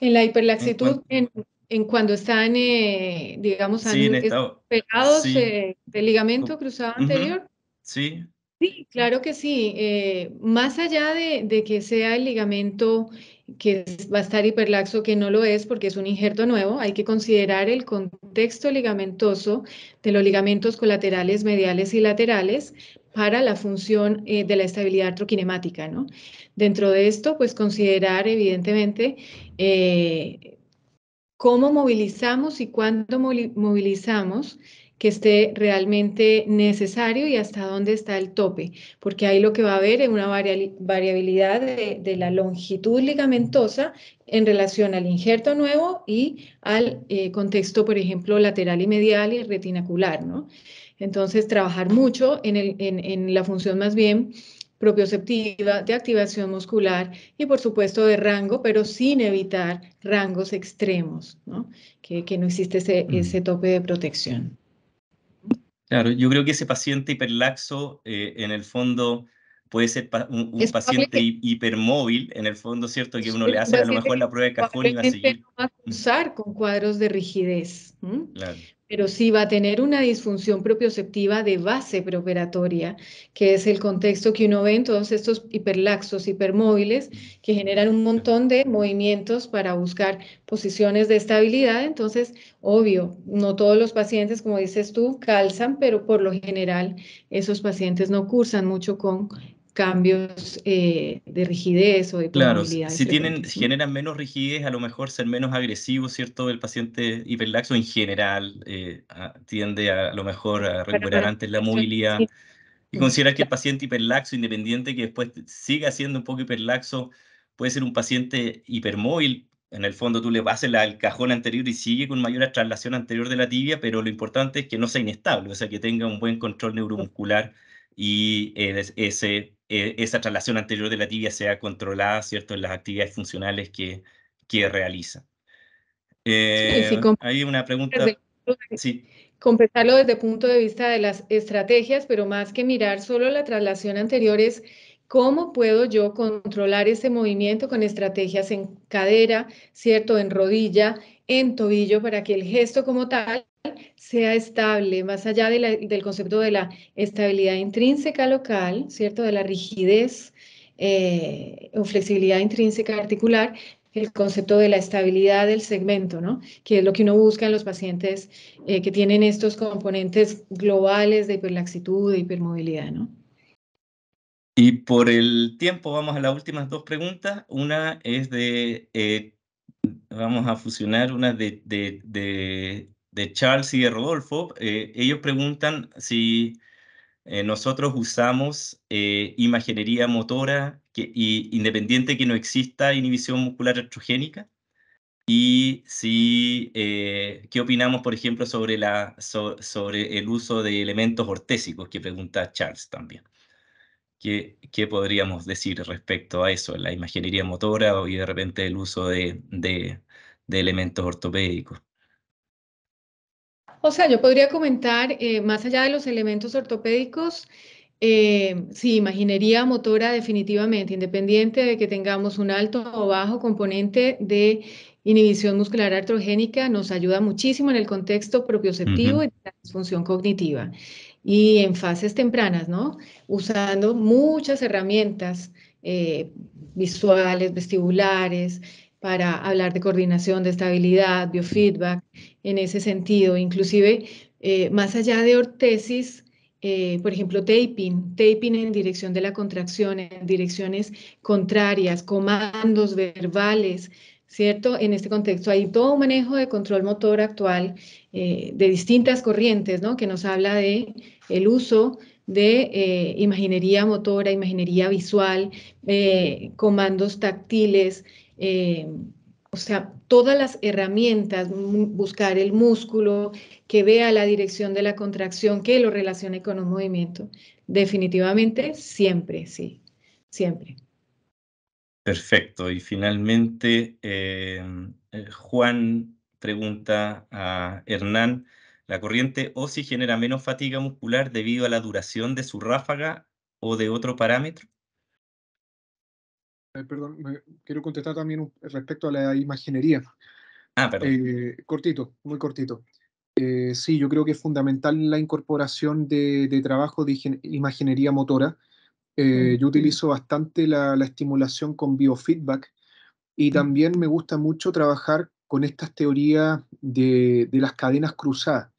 en la hiperlaxitud, en, cuando están, eh, digamos, pegados eh, del ligamento cruzado anterior. Sí, Sí, claro que sí. Eh, más allá de, que sea el ligamento que va a estar hiperlaxo, que no lo es porque es un injerto nuevo, hay que considerar el contexto ligamentoso de los ligamentos colaterales, mediales y laterales para la función eh, de la estabilidad artroquinemática. ¿no? Dentro de esto, pues considerar evidentemente eh, cómo movilizamos y cuándo movilizamos que esté realmente necesario y hasta dónde está el tope, porque ahí lo que va a haber es una variabilidad de, la longitud ligamentosa en relación al injerto nuevo y al eh, contexto, por ejemplo, lateral y medial y retinacular, ¿no? Entonces, trabajar mucho en, la función más bien propioceptiva, de activación muscular y por supuesto de rango, pero sin evitar rangos extremos, Que, no existe ese mm. tope de protección. Claro, yo creo que ese paciente hiperlaxo, eh, en el fondo, puede ser un, paciente hipermóvil, en el fondo, ¿cierto? Que uno le hace a lo mejor la prueba de cajón y va a seguir. va a con cuadros de rigidez. Claro pero sí va a tener una disfunción propioceptiva de base preoperatoria, que es el contexto que uno ve en todos estos hiperlaxos, hipermóviles, que generan un montón de movimientos para buscar posiciones de estabilidad. Entonces, obvio, no todos los pacientes, como dices tú, calzan, pero por lo general esos pacientes no cursan mucho con cambios eh, de rigidez o de Claro, si tienen, si generan menos rigidez, a lo mejor ser menos agresivo, ¿cierto? El paciente hiperlaxo en general eh, tiende a, lo mejor a recuperar antes la movilidad. Y consideras que el paciente hiperlaxo, independiente que después siga siendo un poco hiperlaxo, puede ser un paciente hipermóvil. En el fondo tú le vas al cajón anterior y sigue con mayor traslación anterior de la tibia, pero lo importante es que no sea inestable, o sea, que tenga un buen control neuromuscular y eh, ese eh, esa traslación anterior de la tibia sea controlada, ¿cierto?, en las actividades funcionales que, que realiza. Eh, hay una pregunta. sí. Completarlo desde el punto de vista de las estrategias, pero más que mirar solo la traslación anterior es cómo puedo yo controlar ese movimiento con estrategias en cadera, ¿cierto? En rodilla, en tobillo, para que el gesto como tal sea estable, más allá del concepto de la estabilidad intrínseca local, ¿cierto? De la rigidez eh, o flexibilidad intrínseca articular, el concepto de la estabilidad del segmento, ¿no? Que es lo que uno busca en los pacientes eh, que tienen estos componentes globales de hiperlaxitud, de hipermovilidad, ¿no? Y por el tiempo vamos a las últimas dos preguntas. Una es de, eh, vamos a fusionar una de de Charles y de Rodolfo, eh, ellos preguntan si eh, nosotros usamos eh, imaginería motora que, y, independiente que no exista inhibición muscular estrogénica y si, qué opinamos, por ejemplo, sobre, la, sobre el uso de elementos ortésicos que pregunta Charles también. ¿Qué, ¿Qué, podríamos decir respecto a eso, la imaginería motora y de repente el uso de elementos ortopédicos? O sea, yo podría comentar, eh, más allá de los elementos ortopédicos, eh, sí, imaginería motora definitivamente, independiente de que tengamos un alto o bajo componente de inhibición muscular artrogénica, nos ayuda muchísimo en el contexto propioceptivo y la disfunción cognitiva. Y en fases tempranas, ¿no? Usando muchas herramientas eh, visuales, vestibulares, para hablar de coordinación, de estabilidad, biofeedback, en ese sentido, inclusive eh, más allá de ortesis, eh, por ejemplo, taping, taping en dirección de la contracción, en direcciones contrarias, comandos verbales, ¿cierto? En este contexto hay todo un manejo de control motor actual eh, de distintas corrientes, ¿no? Que nos habla de el uso de imaginería motora, imaginería visual, comandos táctiles, eh, o sea, todas las herramientas, buscar el músculo, que vea la dirección de la contracción, que lo relacione con un movimiento. Definitivamente, siempre, sí, siempre. Perfecto. Y finalmente, eh, eh, Juan pregunta a Hernán, ¿la corriente o si genera menos fatiga muscular debido a la duración de su ráfaga o de otro parámetro? Eh, perdón, quiero contestar también respecto a la imaginería. Ah, perdón. Eh, cortito, muy cortito. Eh, sí, yo creo que es fundamental la incorporación de, trabajo de imaginería motora. Mm, yo utilizo bastante la, estimulación con biofeedback y mm. también me gusta mucho trabajar con estas teorías de, las cadenas cruzadas,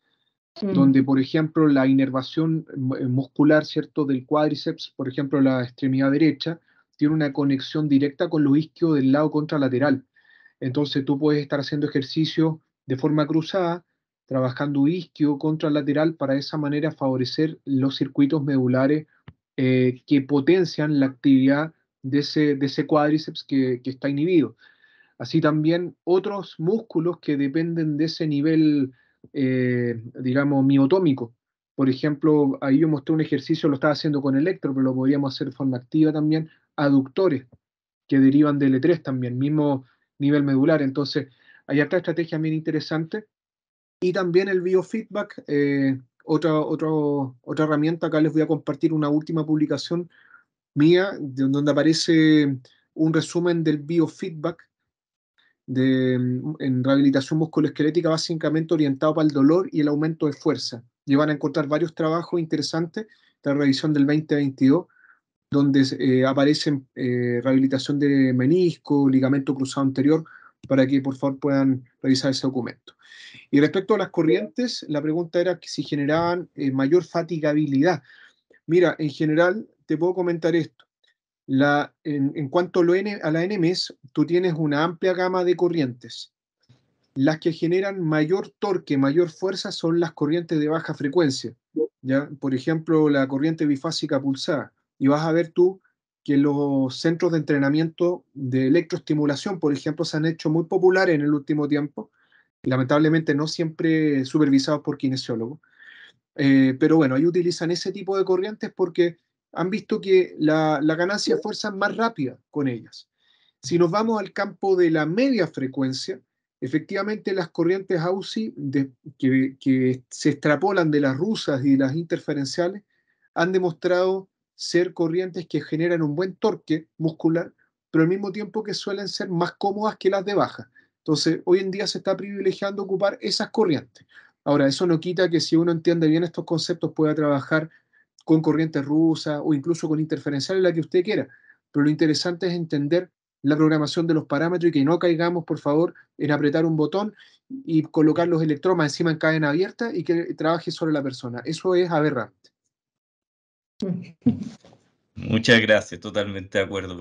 mm. donde, por ejemplo, la inervación muscular, ¿cierto?, del cuádriceps, por ejemplo, la extremidad derecha, tiene una conexión directa con lo isquio del lado contralateral. Entonces tú puedes estar haciendo ejercicio de forma cruzada, trabajando isquio contralateral para de esa manera favorecer los circuitos medulares eh, que potencian la actividad de ese, de ese cuádriceps que, está inhibido. Así también otros músculos que dependen de ese nivel, eh, digamos, miotómico. Por ejemplo, ahí yo mostré un ejercicio, lo estaba haciendo con electro, pero lo podríamos hacer de forma activa también, aductores que derivan de L3 también, mismo nivel medular. Entonces, hay otra estrategia bien interesante. Y también el biofeedback, eh, otra, otra herramienta. Acá les voy a compartir una última publicación mía, donde aparece un resumen del biofeedback de, en rehabilitación musculoesquelética, básicamente orientado para el dolor y el aumento de fuerza. Y van a encontrar varios trabajos interesantes la revisión del 2022 donde eh, aparecen eh, rehabilitación de menisco, ligamento cruzado anterior, para que por favor puedan revisar ese documento. Y respecto a las corrientes, la pregunta era si generaban eh, mayor fatigabilidad. Mira, en general te puedo comentar esto. en, cuanto a, lo a la NMS, tú tienes una amplia gama de corrientes. Las que generan mayor torque, mayor fuerza, son las corrientes de baja frecuencia. ¿ya? Por ejemplo, la corriente bifásica pulsada y vas a ver tú que los centros de entrenamiento de electroestimulación, por ejemplo, se han hecho muy populares en el último tiempo, lamentablemente no siempre supervisados por kinesiólogos. Eh, pero bueno, ahí utilizan ese tipo de corrientes porque han visto que la, ganancia de fuerza es más rápida con ellas. Si nos vamos al campo de la media frecuencia, efectivamente las corrientes AUSI que, se extrapolan de las rusas y las interferenciales han demostrado ser corrientes que generan un buen torque muscular, pero al mismo tiempo que suelen ser más cómodas que las de baja. Entonces, hoy en día se está privilegiando ocupar esas corrientes. Ahora, eso no quita que si uno entiende bien estos conceptos pueda trabajar con corrientes rusas o incluso con interferenciales, la que usted quiera. Pero lo interesante es entender la programación de los parámetros y que no caigamos, por favor, en apretar un botón y colocar los electromas encima en cadena abierta y que trabaje sobre la persona. Eso es aberrante. Muchas gracias, totalmente de acuerdo,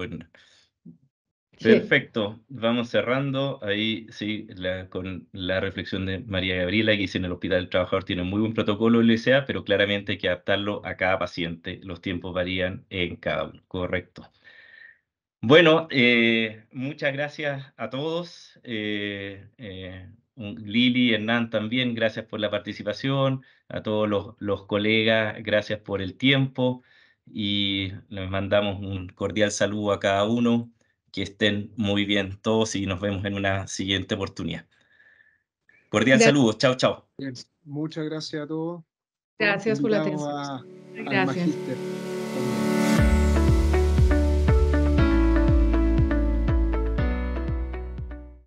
Perfecto, vamos cerrando. Ahí sí, con la reflexión de María Gabriela, que dice en el Hospital del Trabajador tiene muy buen protocolo sea pero claramente hay que adaptarlo a cada paciente. Los tiempos varían en cada uno. Correcto. Bueno, eh, muchas gracias a todos. Eh, eh, Lili, Hernán también, gracias por la participación a todos los, colegas, gracias por el tiempo y les mandamos un cordial saludo a cada uno, que estén muy bien todos y nos vemos en una siguiente oportunidad. Cordial saludos saludo, chao, chao. Muchas gracias a todos. Gracias por la atención. gracias.